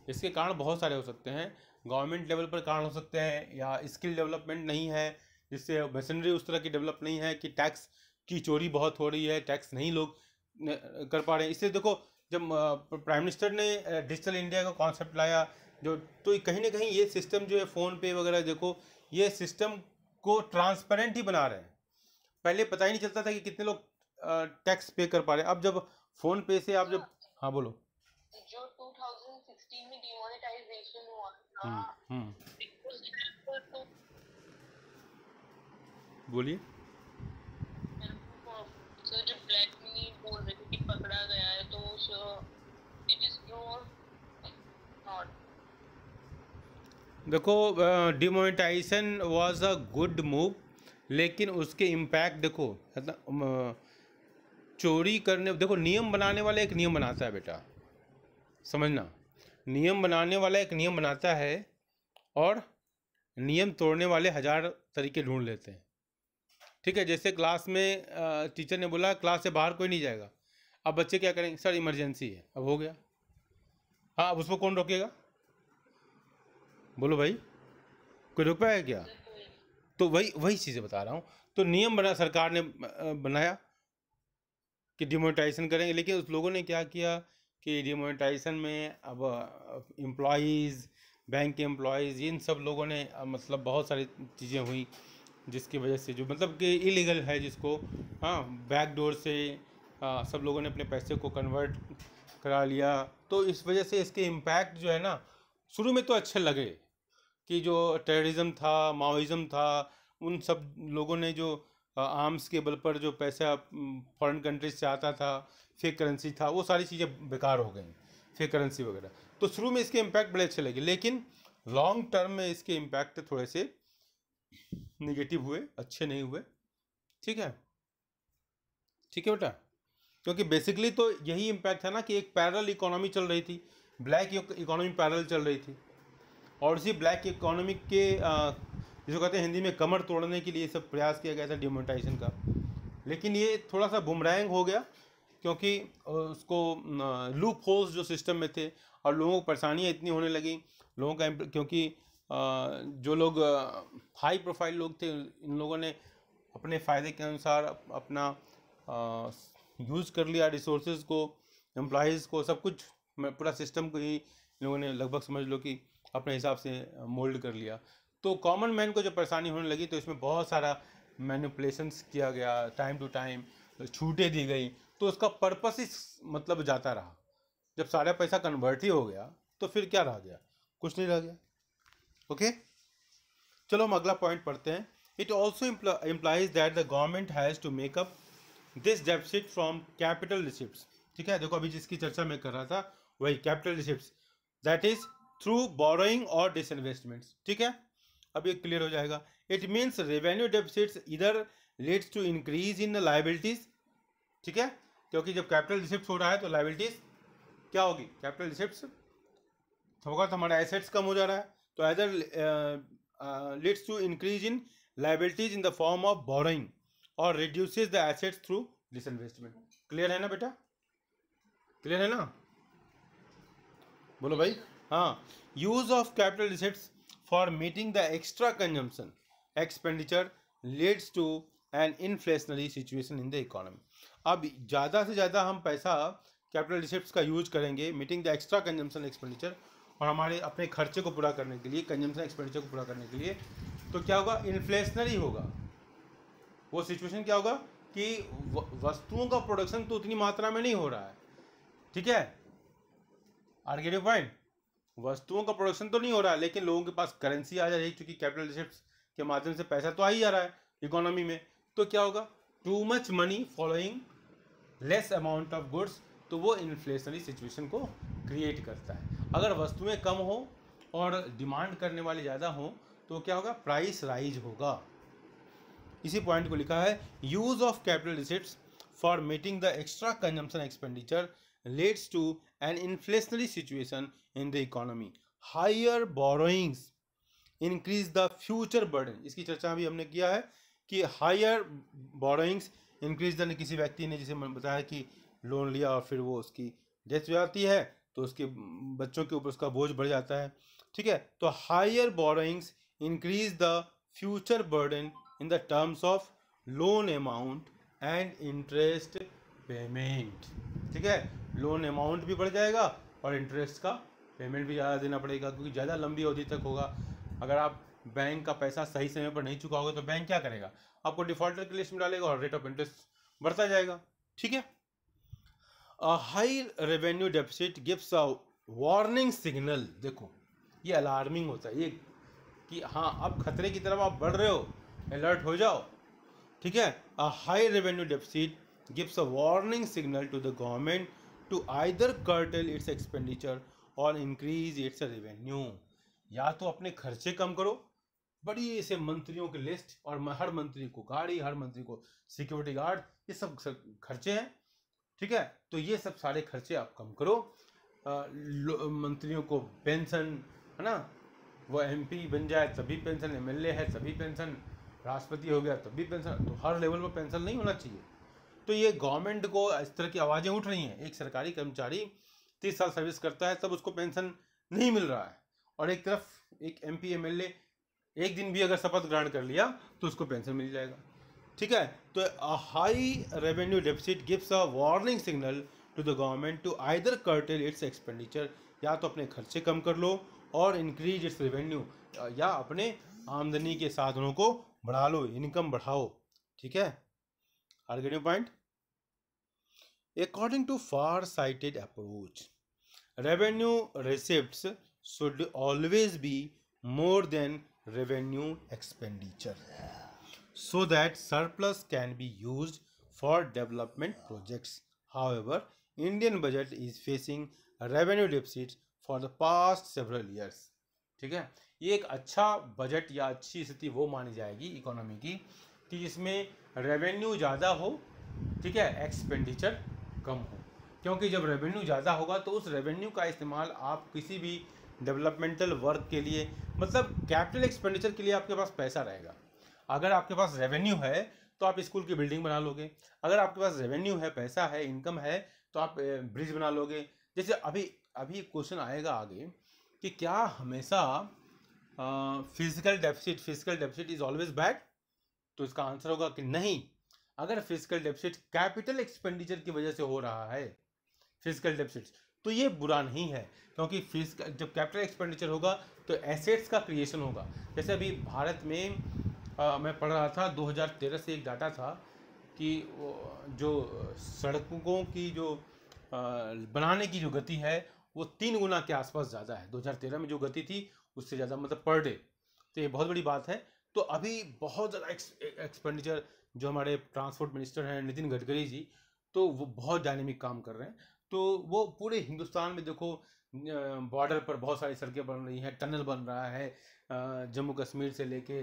इसके कारण बहुत सारे हो सकते हैं गवर्नमेंट लेवल पर कारण हो सकते हैं या स्किल डेवलपमेंट नहीं है जिससे मशीनरी उस तरह की डेवलप नहीं है कि टैक्स की चोरी बहुत हो रही है टैक्स नहीं लोग कर पा रहे हैं इसलिए देखो जब प्राइम मिनिस्टर ने डिजिटल इंडिया का कॉन्सेप्ट लाया जो तो कहीं ना कहीं ये सिस्टम जो है फ़ोन पे वगैरह देखो ये सिस्टम को ट्रांसपेरेंट ही बना रहे हैं पहले पता ही नहीं चलता था कि कितने लोग टैक्स पे कर पा रहे हैं अब जब फ़ोन पे से आप जब हाँ, हाँ बोलो जो 2016 में डिमोनेटाइजेशन हुआ हम्म, हाँ। हम्म। बोलिए तो जो ब्लैक मनी बोल रहे थे कि पकड़ा गया है तो देखो demonetization was a good move लेकिन उसके इम्पैक्ट देखो मतलब, चोरी करने देखो नियम बनाने वाला एक नियम बनाता है बेटा समझना नियम बनाने वाला एक नियम बनाता है और नियम तोड़ने वाले हज़ार तरीके ढूंढ लेते हैं ठीक है जैसे क्लास में टीचर ने बोला क्लास से बाहर कोई नहीं जाएगा अब बच्चे क्या करेंगे सर इमरजेंसी है अब हो गया हाँ अब उसको कौन रोकेगा बोलो भाई कोई रोक पाया क्या तो वही वही चीज़ें बता रहा हूँ तो नियम बना सरकार ने बनाया कि डिमोनेटाइजेशन करेंगे लेकिन उस लोगों ने क्या किया कि डिमोनेटाइजेशन में अब एम्प्लॉज़ बैंक के एम्प्लॉज़ इन सब लोगों ने मतलब बहुत सारी चीज़ें हुई जिसकी वजह से जो मतलब कि इलीगल है जिसको हाँ बैकडोर से आ, सब लोगों ने अपने पैसे को कन्वर्ट करा लिया तो इस वजह से इसके इम्पैक्ट जो है ना शुरू में तो अच्छे लगे कि जो टेररिज्म था माओइज्म था उन सब लोगों ने जो आर्म्स के बल पर जो पैसा फॉरेन कंट्रीज से आता था फेक करेंसी था वो सारी चीज़ें बेकार हो गई फेक करेंसी वगैरह तो शुरू में इसके इम्पैक्ट बड़े अच्छे लगे लेकिन लॉन्ग टर्म में इसके इम्पैक्ट थोड़े से निगेटिव हुए अच्छे नहीं हुए ठीक है ठीक है बेटा क्योंकि बेसिकली तो यही इम्पैक्ट है ना कि एक पैरल इकोनॉमी चल रही थी ब्लैक इकोनॉमी पैरल चल रही थी और उसी ब्लैक इकोनॉमी के जिसको कहते हैं हिंदी में कमर तोड़ने के लिए सब प्रयास किया गया था डिमोनेटाइजेशन का लेकिन ये थोड़ा सा बुमरैंग हो गया क्योंकि उसको लूप होल्स जो सिस्टम में थे और लोगों को परेशानियाँ इतनी होने लगी लोगों का क्योंकि जो लोग हाई प्रोफाइल लोग थे इन लोगों ने अपने फ़ायदे के अनुसार अपना यूज़ कर लिया रिसोर्सेज को एम्प्लॉज़ को सब कुछ मैं पूरा सिस्टम को ही लोगों ने लगभग समझ लो कि अपने हिसाब से मोल्ड कर लिया तो कॉमन मैन को जब परेशानी होने लगी तो इसमें बहुत सारा मैनिपुलेशंस किया गया टाइम टू टाइम छूटें दी गई तो उसका पर्पस ही मतलब जाता रहा जब सारा पैसा कन्वर्ट ही हो गया तो फिर क्या रह गया कुछ नहीं रह गया ओके okay? चलो हम अगला पॉइंट पढ़ते हैं it also implies that the government has to make up this deficit from capital receipt ठीक है देखो अभी जिसकी चर्चा मैं कर रहा था वही capital receipt that is through borrowing और डिसइन्वेस्टमेंट्स ठीक है अब ये क्लियर हो जाएगा इट मीन्स रेवेन्यू डेफिसिट्स इधर leads to increase in the liabilities ठीक है क्योंकि जब कैपिटल रिसिप्ट हो रहा है तो लाइबिलिटीज क्या होगी कैपिटल रिसिप्ट होगा तो हमारा एसेट्स कम हो जा रहा है तो इधर leads to increase in liabilities in the form of borrowing और reduces the assets through disinvestment clear है ना बेटा क्लियर है ना बोलो भाई हाँ use of capital receipts for meeting the extra consumption expenditure leads to an inflationary situation in the economy अब ज़्यादा से ज़्यादा हम पैसा कैपिटल रिसिप्ट का यूज करेंगे meeting the extra consumption expenditure और हमारे अपने खर्चे को पूरा करने के लिए कंजम्पन एक्सपेंडिचर को पूरा करने के लिए तो क्या होगा इन्फ्लेशनरी होगा वो सिचुएशन क्या होगा कि वस्तुओं का प्रोडक्शन तो उतनी मात्रा में नहीं हो रहा है ठीक है आर गेट पॉइंट वस्तुओं का प्रोडक्शन तो नहीं हो रहा है लेकिन लोगों के पास करेंसी आ जा रही है क्योंकि कैपिटल शिफ्ट के माध्यम से पैसा तो आ ही जा रहा है इकोनॉमी में तो क्या होगा too much money following less amount of goods तो वो इन्फ्लेशनरी सिचुएशन को क्रिएट करता है अगर वस्तुएं कम हो और डिमांड करने वाले ज़्यादा हों तो क्या होगा प्राइस राइज होगा इसी पॉइंट को लिखा है use of capital receipt for meeting the extra consumption expenditure leads to an inflationary situation in the economy. Higher borrowings increase the future burden. इसकी चर्चा भी हमने किया है कि हायर बोरोइंग्स इंक्रीज द किसी व्यक्ति ने जिसे बताया कि लोन लिया और फिर वो उसकी डेथ हो जाती है तो उसके बच्चों के ऊपर उसका बोझ बढ़ जाता है ठीक है तो higher borrowings increase the future burden in the terms of loan amount and interest payment ठीक है लोन अमाउंट भी बढ़ जाएगा और इंटरेस्ट का पेमेंट भी ज़्यादा देना पड़ेगा क्योंकि ज़्यादा लंबी अवधि तक होगा अगर आप बैंक का पैसा सही समय पर नहीं चुकाओगे तो बैंक क्या करेगा आपको डिफॉल्टर की लिस्ट में डालेगा और रेट ऑफ इंटरेस्ट बढ़ता जाएगा ठीक है high revenue deficit gives a warning signal देखो ये अलार्मिंग होता है ये कि हाँ अब खतरे की तरफ आप बढ़ रहे हो अलर्ट हो जाओ ठीक है a high revenue deficit gives a warning signal to the government to either curtail its expenditure और इंक्रीज इट्स रेवेन्यू या तो अपने खर्चे कम करो बड़ी से मंत्रियों की लिस्ट और हर मंत्री को गाड़ी हर मंत्री को सिक्योरिटी गार्ड ये सब खर्चे हैं ठीक है तो ये सब सारे खर्चे आप कम करो आ, मंत्रियों को पेंशन है ना वो एमपी बन जाए तभी पेंशन एमएलए है तभी पेंशन राष्ट्रपति हो गया तभी पेंशन तो हर लेवल पर पेंशन नहीं होना चाहिए तो ये गवर्नमेंट को इस तरह की आवाज़ें उठ रही हैं एक सरकारी कर्मचारी तीस साल सर्विस करता है तब उसको पेंशन नहीं मिल रहा है और एक तरफ एक एम पी एक दिन भी अगर शपथ ग्रहण कर लिया तो उसको पेंशन मिल जाएगा ठीक है तो high revenue deficit gives a warning signal to the government to either curtail its expenditure या तो अपने खर्चे कम कर लो और इंक्रीज इट्स रेवेन्यू या अपने आमदनी के साधनों को बढ़ा लो इनकम बढ़ाओ ठीक है our point According to far-sighted approach, revenue receipts should always be more than revenue expenditure so that surplus can be used for development projects. However, Indian budget is facing revenue deficit for the past several years. ठीक है ये एक अच्छा बजट या अच्छी स्थिति वो मानी जाएगी इकोनॉमी की कि इसमें रेवेन्यू ज़्यादा हो ठीक है एक्सपेंडिचर कम हो क्योंकि जब रेवेन्यू ज़्यादा होगा तो उस रेवेन्यू का इस्तेमाल आप किसी भी डेवलपमेंटल वर्क के लिए मतलब कैपिटल एक्सपेंडिचर के लिए आपके पास पैसा रहेगा अगर आपके पास रेवेन्यू है तो आप स्कूल की बिल्डिंग बना लोगे अगर आपके पास रेवेन्यू है पैसा है इनकम है तो आप ब्रिज बना लोगे जैसे अभी अभी क्वेश्चन आएगा आगे कि क्या हमेशा physical deficit physical deficit is always bad तो इसका आंसर होगा कि नहीं अगर फिजिकल डेफिसिट कैपिटल एक्सपेंडिचर की वजह से हो रहा है फिजिकल डेफिसिट तो ये बुरा नहीं है क्योंकि जब कैपिटल एक्सपेंडिचर होगा तो एसेट्स का क्रिएशन होगा जैसे अभी भारत में आ, मैं पढ़ रहा था 2013 से एक डाटा था कि जो सड़कों की जो आ, बनाने की जो गति है वो तीन गुना के आसपास ज़्यादा है 2013 में जो गति थी उससे ज़्यादा मतलब पर डे तो ये बहुत बड़ी बात है तो अभी बहुत ज़्यादा एक्सपेंडिचर जो हमारे ट्रांसपोर्ट मिनिस्टर हैं नितिन गडकरी जी तो वो बहुत डायनेमिक काम कर रहे हैं तो वो पूरे हिंदुस्तान में देखो बॉर्डर पर बहुत सारी सड़कें बन रही हैं टनल बन रहा है जम्मू कश्मीर से लेके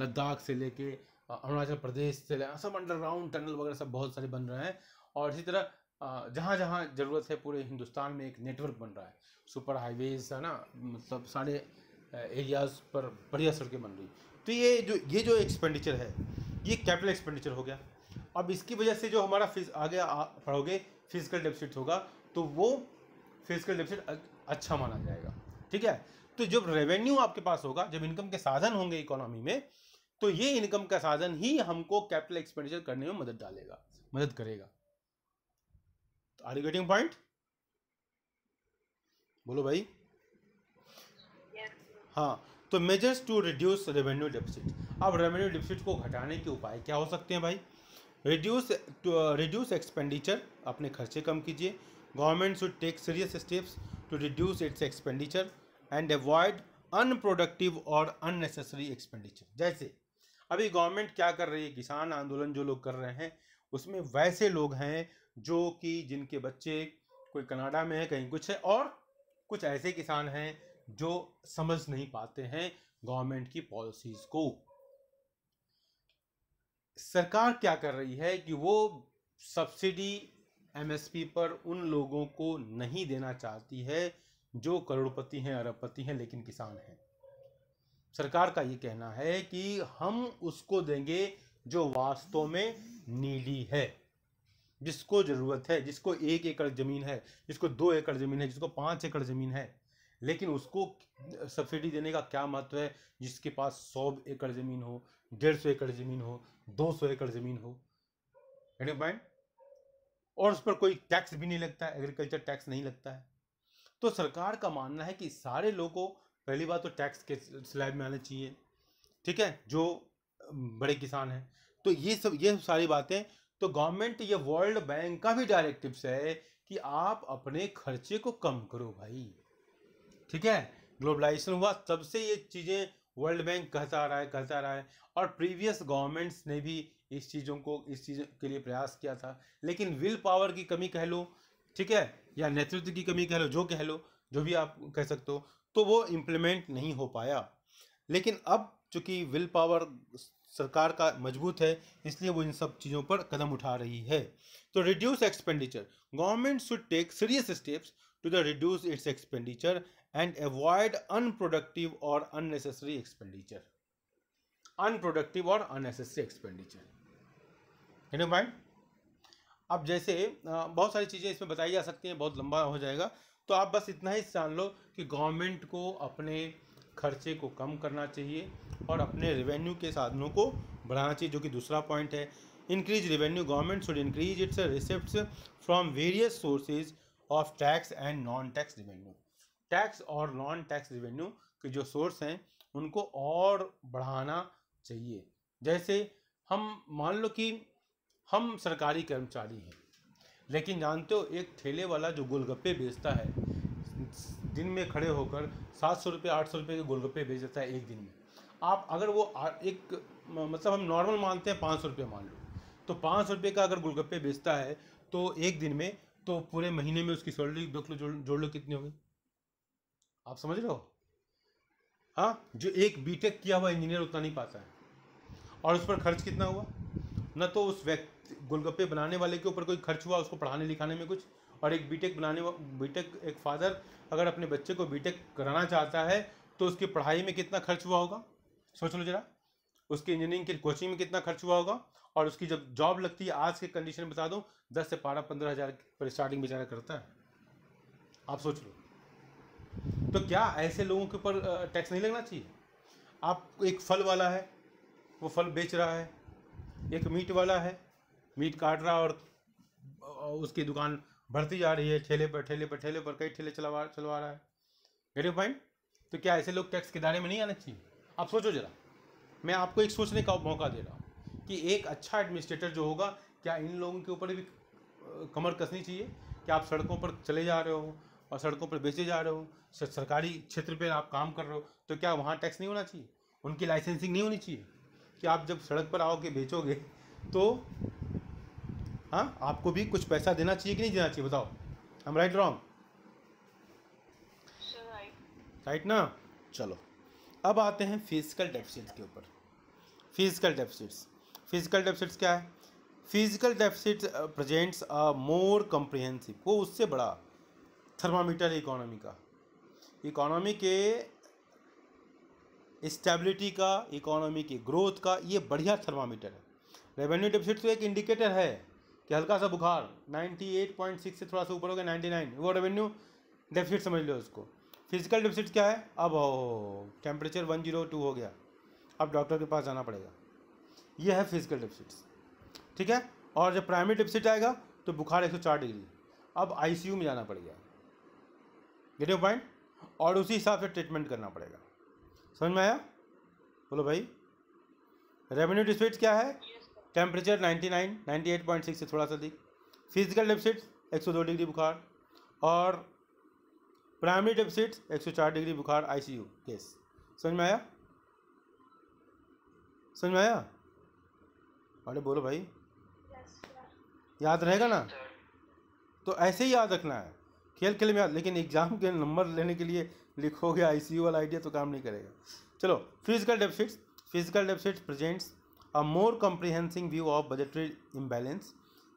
लद्दाख से लेके अरुणाचल प्रदेश से सब अंडरग्राउंड टनल वगैरह सब बहुत सारे बन रहे हैं और इसी तरह जहाँ जहाँ ज़रूरत है पूरे हिंदुस्तान में एक नेटवर्क बन रहा है सुपर हाईवेज है ना मतलब सारे एरियाज़ पर बढ़िया सड़कें बन रही तो ये जो ये जो एक्सपेंडिचर है ये कैपिटल एक्सपेंडिचर हो गया अब इसकी वजह से जो हमारा फिज आगे पढ़ोगे फिजिकल डेफिसिट होगा तो वो फिजिकल डेफिसिट अच्छा माना जाएगा ठीक है तो जब रेवेन्यू आपके पास होगा जब इनकम के साधन होंगे इकोनॉमी में तो ये इनकम का साधन ही हमको कैपिटल एक्सपेंडिचर करने में मदद डालेगा मदद करेगा आर यू गेटिंग पॉइंट बोलो भाई yes. हाँ तो measures to reduce revenue deficit अब रेवेन्यू डिफिसिट को घटाने के उपाय क्या हो सकते हैं भाई रिड्यूस रिड्यूस एक्सपेंडिचर अपने खर्चे कम कीजिए government should take serious steps to reduce its expenditure and avoid unproductive और अननेसेसरी एक्सपेंडिचर जैसे अभी गवर्नमेंट क्या कर रही है किसान आंदोलन जो लोग कर रहे हैं उसमें वैसे लोग हैं जो कि जिनके बच्चे कोई कनाडा में है कहीं कुछ है और कुछ ऐसे किसान हैं जो समझ नहीं पाते हैं गवर्नमेंट की पॉलिसीज़ को सरकार क्या कर रही है कि वो सब्सिडी एमएसपी पर उन लोगों को नहीं देना चाहती है जो करोड़पति हैं अरबपति हैं लेकिन किसान हैं सरकार का ये कहना है कि हम उसको देंगे जो वास्तव में नीडी है जिसको ज़रूरत है जिसको एक एकड़ ज़मीन है जिसको दो एकड़ ज़मीन है जिसको पाँच एकड़ ज़मीन है लेकिन उसको सब्सिडी देने का क्या महत्व है जिसके पास सौ एकड़ ज़मीन हो डेढ़ सौ एकड़ ज़मीन हो दो सौ एकड़ ज़मीन हो एनी पॉइंट और उस पर कोई टैक्स भी नहीं लगता एग्रीकल्चर टैक्स नहीं लगता है तो सरकार का मानना है कि सारे लोगों पहली बात तो टैक्स के स्लैब में आना चाहिए ठीक है जो बड़े किसान हैं तो ये सब ये सारी बातें तो गवर्नमेंट ये वर्ल्ड बैंक का भी डायरेक्टिव्स है कि आप अपने खर्चे को कम करो भाई ठीक है ग्लोबलाइजेशन हुआ तब से ये चीज़ें वर्ल्ड बैंक कहता रहा है कहता रहा है और प्रीवियस गवर्नमेंट्स ने भी इस चीज़ों को इस चीज़ के लिए प्रयास किया था लेकिन विल पावर की कमी कह लो ठीक है या नेतृत्व की कमी कह लो जो कह लो जो भी आप कह सकते हो तो वो इम्प्लीमेंट नहीं हो पाया लेकिन अब चूँकि विल पावर सरकार का मजबूत है इसलिए वो इन सब चीज़ों पर कदम उठा रही है तो reduce expenditure government should take serious steps to the reduce its expenditure and avoid unproductive और अननेसेसरी एक्सपेंडिचर अनप्रोडक्टिव और अननेसेसरी एक्सपेंडिचर है ना mind अब जैसे बहुत सारी चीज़ें इसमें बताई जा सकती हैं बहुत लंबा हो जाएगा तो आप बस इतना ही जान लो कि गवर्नमेंट को अपने खर्चे को कम करना चाहिए और अपने रेवेन्यू के साधनों को बढ़ाना चाहिए जो कि दूसरा पॉइंट है increase revenue government should increase its receipt from various sources of tax and non tax revenue tax और नॉन टैक्स रिवेन्यू के जो सोर्स हैं उनको और बढ़ाना चाहिए जैसे हम मान लो कि हम सरकारी कर्मचारी हैं लेकिन जानते हो एक ठेले वाला जो गोलगप्पे बेचता है दिन में खड़े होकर सात सौ रुपये आठ सौ रुपये के गोलगप्पे बेच देता है एक दिन में आप अगर वो एक मतलब हम नॉर्मल मानते हैं पाँच सौ रुपये मान लो तो पाँच सौ रुपये का अगर गोलगप्पे बेचता है तो एक दिन में तो पूरे महीने में उसकी सैलरी देख लो जोड़ लो कितनी होगी आप समझ रहे हो हाँ जो एक बीटेक किया हुआ इंजीनियर उतना नहीं पाता है और उस पर खर्च कितना हुआ न तो उस व्यक्ति गोलगप्पे बनाने वाले के ऊपर कोई खर्च हुआ उसको पढ़ाने लिखाने में कुछ और एक बीटेक बनाने बीटेक एक फादर अगर अपने बच्चे को बीटेक कराना चाहता है तो उसकी पढ़ाई में कितना खर्च हुआ होगा सोच लो जरा उसकी इंजीनियरिंग की कोचिंग में कितना खर्च हुआ होगा और उसकी जब जॉब लगती है आज के कंडीशन में बता दूँ दस से बारह पंद्रह हज़ार पर स्टार्टिंग बेचारा करता है आप सोच लो तो क्या ऐसे लोगों के ऊपर टैक्स नहीं लगना चाहिए आप एक फल वाला है वो फल बेच रहा है एक मीट वाला है मीट काट रहा और उसकी दुकान बढ़ती जा रही है ठेले पर ठेले पर ठेले पर कई ठेले चलवा चलवा रहा है वेरी पॉइंट तो क्या ऐसे लोग टैक्स के दायरे में नहीं आना चाहिए आप सोचो जरा मैं आपको एक सोचने का मौका दे रहा हूँ कि एक अच्छा एडमिनिस्ट्रेटर जो होगा क्या इन लोगों के ऊपर भी कमर कसनी चाहिए कि आप सड़कों पर चले जा रहे हो और सड़कों पर बेचे जा रहे हो सरकारी क्षेत्र पर आप काम कर रहे हो तो क्या वहाँ टैक्स नहीं होना चाहिए उनकी लाइसेंसिंग नहीं होनी चाहिए कि आप जब सड़क पर आओगे बेचोगे तो हाँ आपको भी कुछ पैसा देना चाहिए कि नहीं देना चाहिए बताओ हम राइट रॉन्ग राइट ना चलो अब आते हैं फिजिकल डेफिसिट्स के ऊपर फिजिकल डेफिसिट्स फिजिकल डेफिसिट्स क्या है fiscal deficit presents more comprehensive वो उससे बड़ा थर्मामीटर इकोनॉमी का इकोनॉमी के स्टेबिलिटी का इकोनॉमी की ग्रोथ का ये बढ़िया थर्मामीटर है रेवेन्यू डेफिसिट तो एक इंडिकेटर है कि हल्का सा बुखार 98.6 से थोड़ा सा ऊपर हो गया 99 वो रेवेन्यू डेफिसिट समझ लो उसको फिजिकल डेफिसिट क्या है अब हो टेम्परेचर 102 हो गया अब डॉक्टर के पास जाना पड़ेगा यह है फिजिकल डेफिसिट ठीक है और जब प्राइमरी डेफिसिट आएगा तो बुखार 104 डिग्री अब आईसीयू में जाना पड़ गया गेट यू पॉइंट और उसी हिसाब से ट्रीटमेंट करना पड़ेगा समझ में आया बोलो भाई रेवेन्यू डिस्पिट क्या है temperature ninety ninety nine eight point six से थोड़ा सा अधिक फिजिकल एक सौ दो डिग्री बुखार और प्राइमरी एक सौ चार डिग्री बुखार आईसीयू केस समझ में आया समझ में आया अरे बोलो भाई याद रहेगा ना तो ऐसे ही याद रखना है खेल खेल में लेकिन एग्ज़ाम के नंबर लेने के लिए लिखोगे आई सी वाला आइडिया तो काम नहीं करेगा चलो fiscal deficits physical deficit presents a more comprehensive view of budgetary imbalance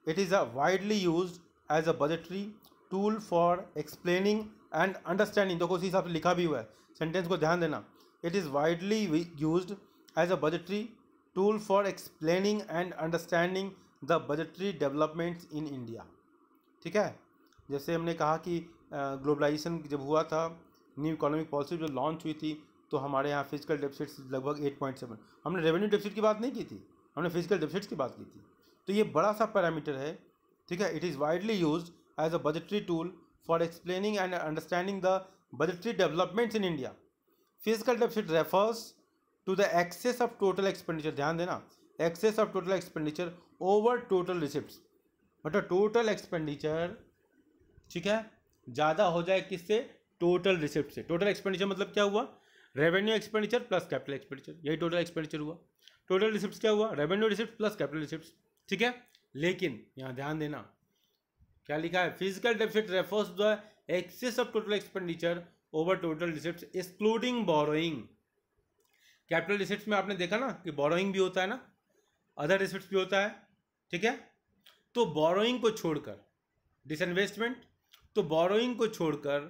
it is a widely use as a budgetary tool for explaining and understanding देखो उसी हिसाब से लिखा भी हुआ है सेंटेंस को ध्यान देना it is widely use as a budgetary tool for explaining and understanding the budgetary developments in India ठीक है जैसे हमने कहा कि ग्लोबलाइजेशन जब हुआ था न्यू इकोनॉमिक पॉलिसी जो लॉन्च हुई थी तो हमारे यहाँ फिजिकल डेफिसिट लगभग एट पॉइंट सेवन हमने रेवेन्यू डेफिसिट की बात नहीं की थी हमने फिजिकल डेफिसिट की बात की थी तो ये बड़ा सा पैरामीटर है ठीक है it is widely use as a budgetary tool for explaining and understanding the budgetary developments in India fiscal deficit refers to the excess of total expenditure ध्यान देना excess of total expenditure over total receipt मतलब टोटल एक्सपेंडिचर ठीक है ज़्यादा हो जाए किससे टोटल रिसिप्ट से टोटल एक्सपेंडिचर मतलब क्या हुआ revenue expenditure plus capital expenditure यही टोटल एक्सपेंडिचर हुआ टोटल रिसिप्ट क्या हुआ revenue receipt plus capital receipt ठीक है लेकिन यहाँ ध्यान देना क्या लिखा है fiscal deficit refers the excess of total expenditure over total receipt excluding borrowing capital receipt में आपने देखा ना कि बोरोइंग भी होता है ना अदर रिसिप्ट भी होता है ठीक है तो बोरोइंग को छोड़कर डिसइन्वेस्टमेंट तो बोरोइंग को छोड़कर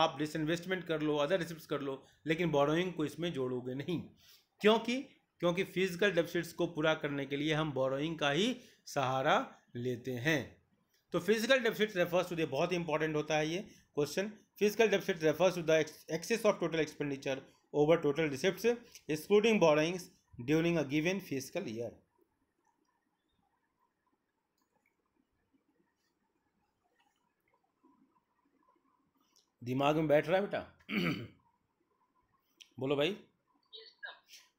आप डिसइन्वेस्टमेंट कर लो अदर रिसिप्ट कर लो लेकिन बोरोइंग को इसमें जोड़ोगे नहीं क्योंकि क्योंकि फिजिकल डेफिसिट्स को पूरा करने के लिए हम बोरोइंग का ही सहारा लेते हैं तो physical deficit refers to the बहुत इंपॉर्टेंट होता है ये question fiscal deficit refers to the excess of total expenditure over total receipt excluding borrowings during a given physical year दिमाग में बैठ रहा है बेटा बोलो भाई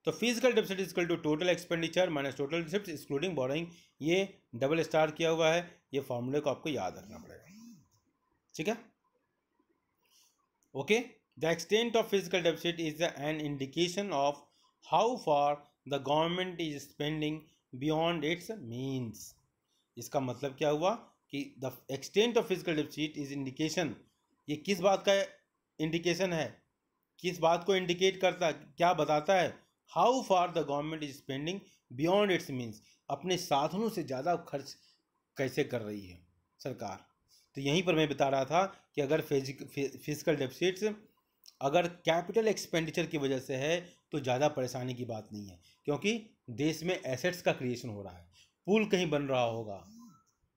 तो physical deficit equal to total expenditure minus total receipt excluding borrowing ये डबल स्टार किया हुआ है ये फॉर्मूले को आपको याद रखना पड़ेगा ठीक है okay the extent of fiscal deficit is an indication of how far the government is spending beyond its means इसका मतलब क्या हुआ कि the extent of fiscal deficit is indication ये किस बात का इंडिकेशन है किस बात को इंडिकेट करता है क्या बताता है how far the government is spending beyond its means अपने साधनों से ज़्यादा खर्च कैसे कर रही है सरकार तो यहीं पर मैं बता रहा था कि अगर फिजिकल डेफिसिट्स अगर कैपिटल एक्सपेंडिचर की वजह से है तो ज़्यादा परेशानी की बात नहीं है क्योंकि देश में एसेट्स का क्रिएशन हो रहा है पुल कहीं बन रहा होगा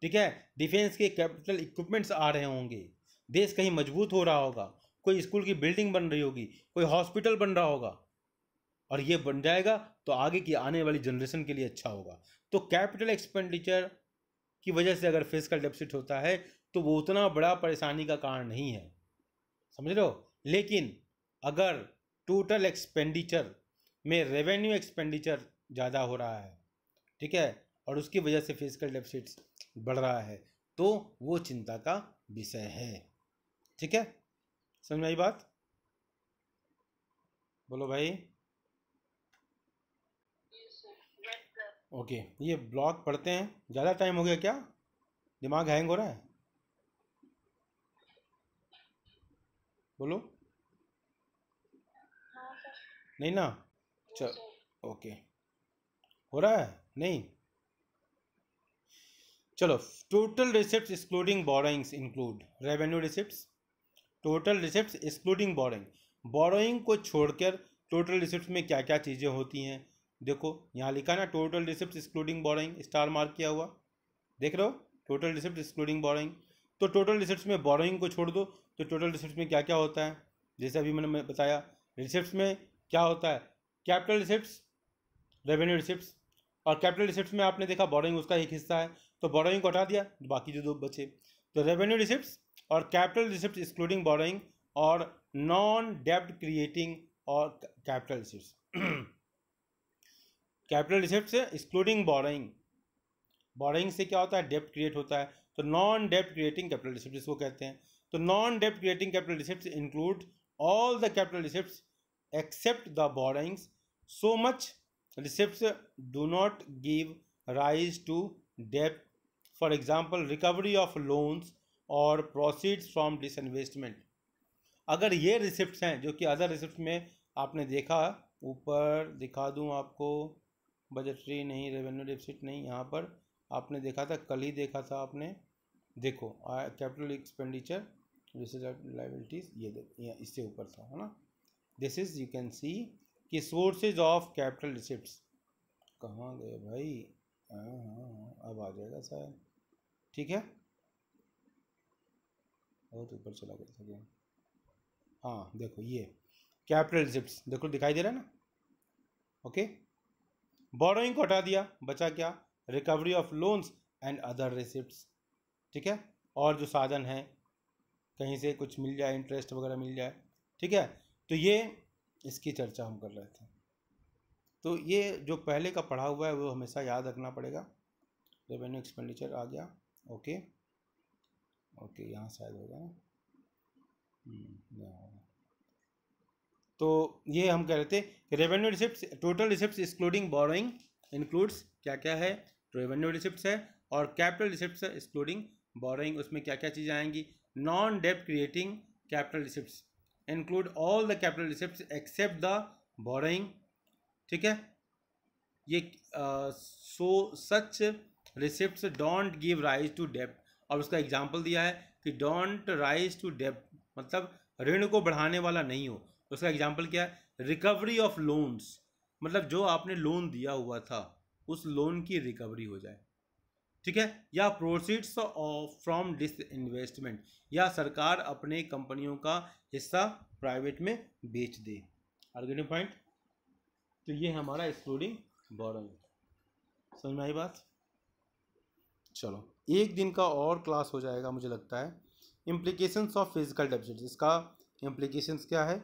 ठीक है डिफेंस के कैपिटल इक्विपमेंट्स आ रहे होंगे देश कहीं मजबूत हो रहा होगा कोई स्कूल की बिल्डिंग बन रही होगी कोई हॉस्पिटल बन रहा होगा और ये बन जाएगा तो आगे की आने वाली जनरेशन के लिए अच्छा होगा तो कैपिटल एक्सपेंडिचर की वजह से अगर फिजिकल डेपसिट होता है तो वो उतना बड़ा परेशानी का कारण नहीं है समझ लो लेकिन अगर टोटल एक्सपेंडिचर में रेवेन्यू एक्सपेंडिचर ज़्यादा हो रहा है ठीक है और उसकी वजह से फिजिकल डेपसिट बढ़ रहा है तो वो चिंता का विषय है ठीक है समझ में आई बात बोलो भाई ओके ये ब्लॉग पढ़ते हैं ज़्यादा टाइम हो गया क्या दिमाग हैंग हो रहा है बोलो नहीं ना चल ओके हो रहा है नहीं चलो total receipt excluding borrowings include revenue receipt total receipt excluding borrowing borrowing को छोड़कर टोटल रिसिप्ट में क्या क्या चीज़ें होती हैं देखो यहाँ लिखा ना total receipt excluding borrowing star mark किया हुआ देख रहे हो टोटल रिसिप्ट एक्सक्लूडिंग बोरोइंग तो टोटल रिसिप्ट में बोरोइंग को छोड़ दो तो टोटल रिसिप्ट में क्या क्या होता है जैसे अभी मैंने बताया रिसिप्ट में क्या होता है कैपिटल रिसिप्ट रेवेन्यू रिसिप्ट और कैपिटल रिसिप्ट में आपने देखा बोरोइंग उसका एक हिस्सा है तो बोरोइंग को हटा दिया बाकी जो दो बचे तो रेवेन्यू रिसिप्ट और कैपिटल रिसिप्ट एक्सक्लूडिंग बोरिंग और नॉन डेप्ट क्रिएटिंग और capital receipt capital receipt excluding boring boring से क्या होता है डेप्ट क्रिएट होता है तो नॉन डेप्ट क्रिएटिंग कैपिटल रिसिप्ट इसको कहते हैं तो non dept creating capital receipt include all the capital receipt except the borings so much receipt do not give rise to dept for example recovery of loans और प्रोसीड्स फ्रॉम डिसइन्वेस्टमेंट अगर ये रिसिप्ट हैं जो कि अदर रिसिप्ट में आपने देखा ऊपर दिखा दूँ आपको बजटरी नहीं रेवेन्यू डिफिसिट नहीं यहाँ पर आपने देखा था कल ही देखा था आपने देखो कैपिटल एक्सपेंडिचर रिसर्च लाइबिलिटीज़ ये इससे ऊपर था है ना this is you can see कि सोर्सेज ऑफ कैपिटल रिसिप्ट कहाँ गए भाई हाँ हाँ, हाँ अब आ जाएगा सर ठीक है बहुत तो ऊपर चला गया था हाँ देखो ये कैपिटल रिसिप्ट देखो दिखाई दे रहा है ना ओके बॉरोइंग को हटा दिया बचा क्या recovery of loans and other receipt ठीक है और जो साधन हैं कहीं से कुछ मिल जाए इंटरेस्ट वगैरह मिल जाए ठीक है तो ये इसकी चर्चा हम कर रहे थे तो ये जो पहले का पढ़ा हुआ है वो हमेशा याद रखना पड़ेगा रेवेन्यू एक्सपेंडिचर आ गया ओके ओके यहाँ शायद होगा ना हम्म, यहाँ होगा तो ये हम कह रहे थे revenue receipt total receipt excluding borrowing includes क्या क्या है रेवेन्यू रिसिप्ट है और कैपिटल रिसिप्ट एक्सक्लूडिंग बोरोइंग उसमें क्या क्या चीज़ें आएंगी non debt creating capital receipt include all the capital receipt except the borrowing ठीक है ये so such receipt don't give rise to डेप्ट और उसका एग्जाम्पल दिया है कि डोंट राइज टू डेप मतलब ऋण को बढ़ाने वाला नहीं हो तो उसका एग्जाम्पल क्या है रिकवरी ऑफ लोन्स मतलब जो आपने लोन दिया हुआ था उस लोन की रिकवरी हो जाए ठीक है या proceeds of from disinvestment या सरकार अपने कंपनियों का हिस्सा प्राइवेट में बेच दे पॉइंट तो ये हमारा एक्सक्लूडिंग बोरोइंग समझ में आई बात चलो एक दिन का और क्लास हो जाएगा मुझे लगता है इम्प्लीकेशंस ऑफ फिजिकल डेफिसिट इसका इम्प्लीकेशंस क्या है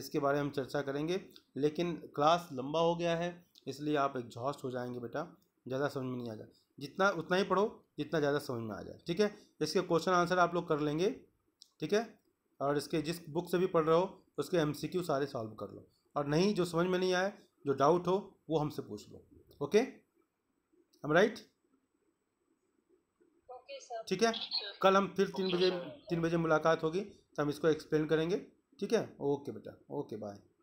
इसके बारे में हम चर्चा करेंगे लेकिन क्लास लंबा हो गया है इसलिए आप एग्जॉस्ट हो जाएंगे बेटा ज़्यादा समझ में नहीं आ जाए जितना उतना ही पढ़ो जितना ज़्यादा समझ में आ जाए ठीक है इसके क्वेश्चन आंसर आप लोग कर लेंगे ठीक है और इसके जिस बुक से भी पढ़ रहे हो उसके एम सारे सॉल्व कर लो और नहीं जो समझ में नहीं आए जो डाउट हो वो हमसे पूछ लो ओके हम राइट ठीक है कल हम फिर तीन बजे तीन बजे मुलाकात होगी तो हम इसको एक्सप्लेन करेंगे ठीक है ओके बेटा ओके बाय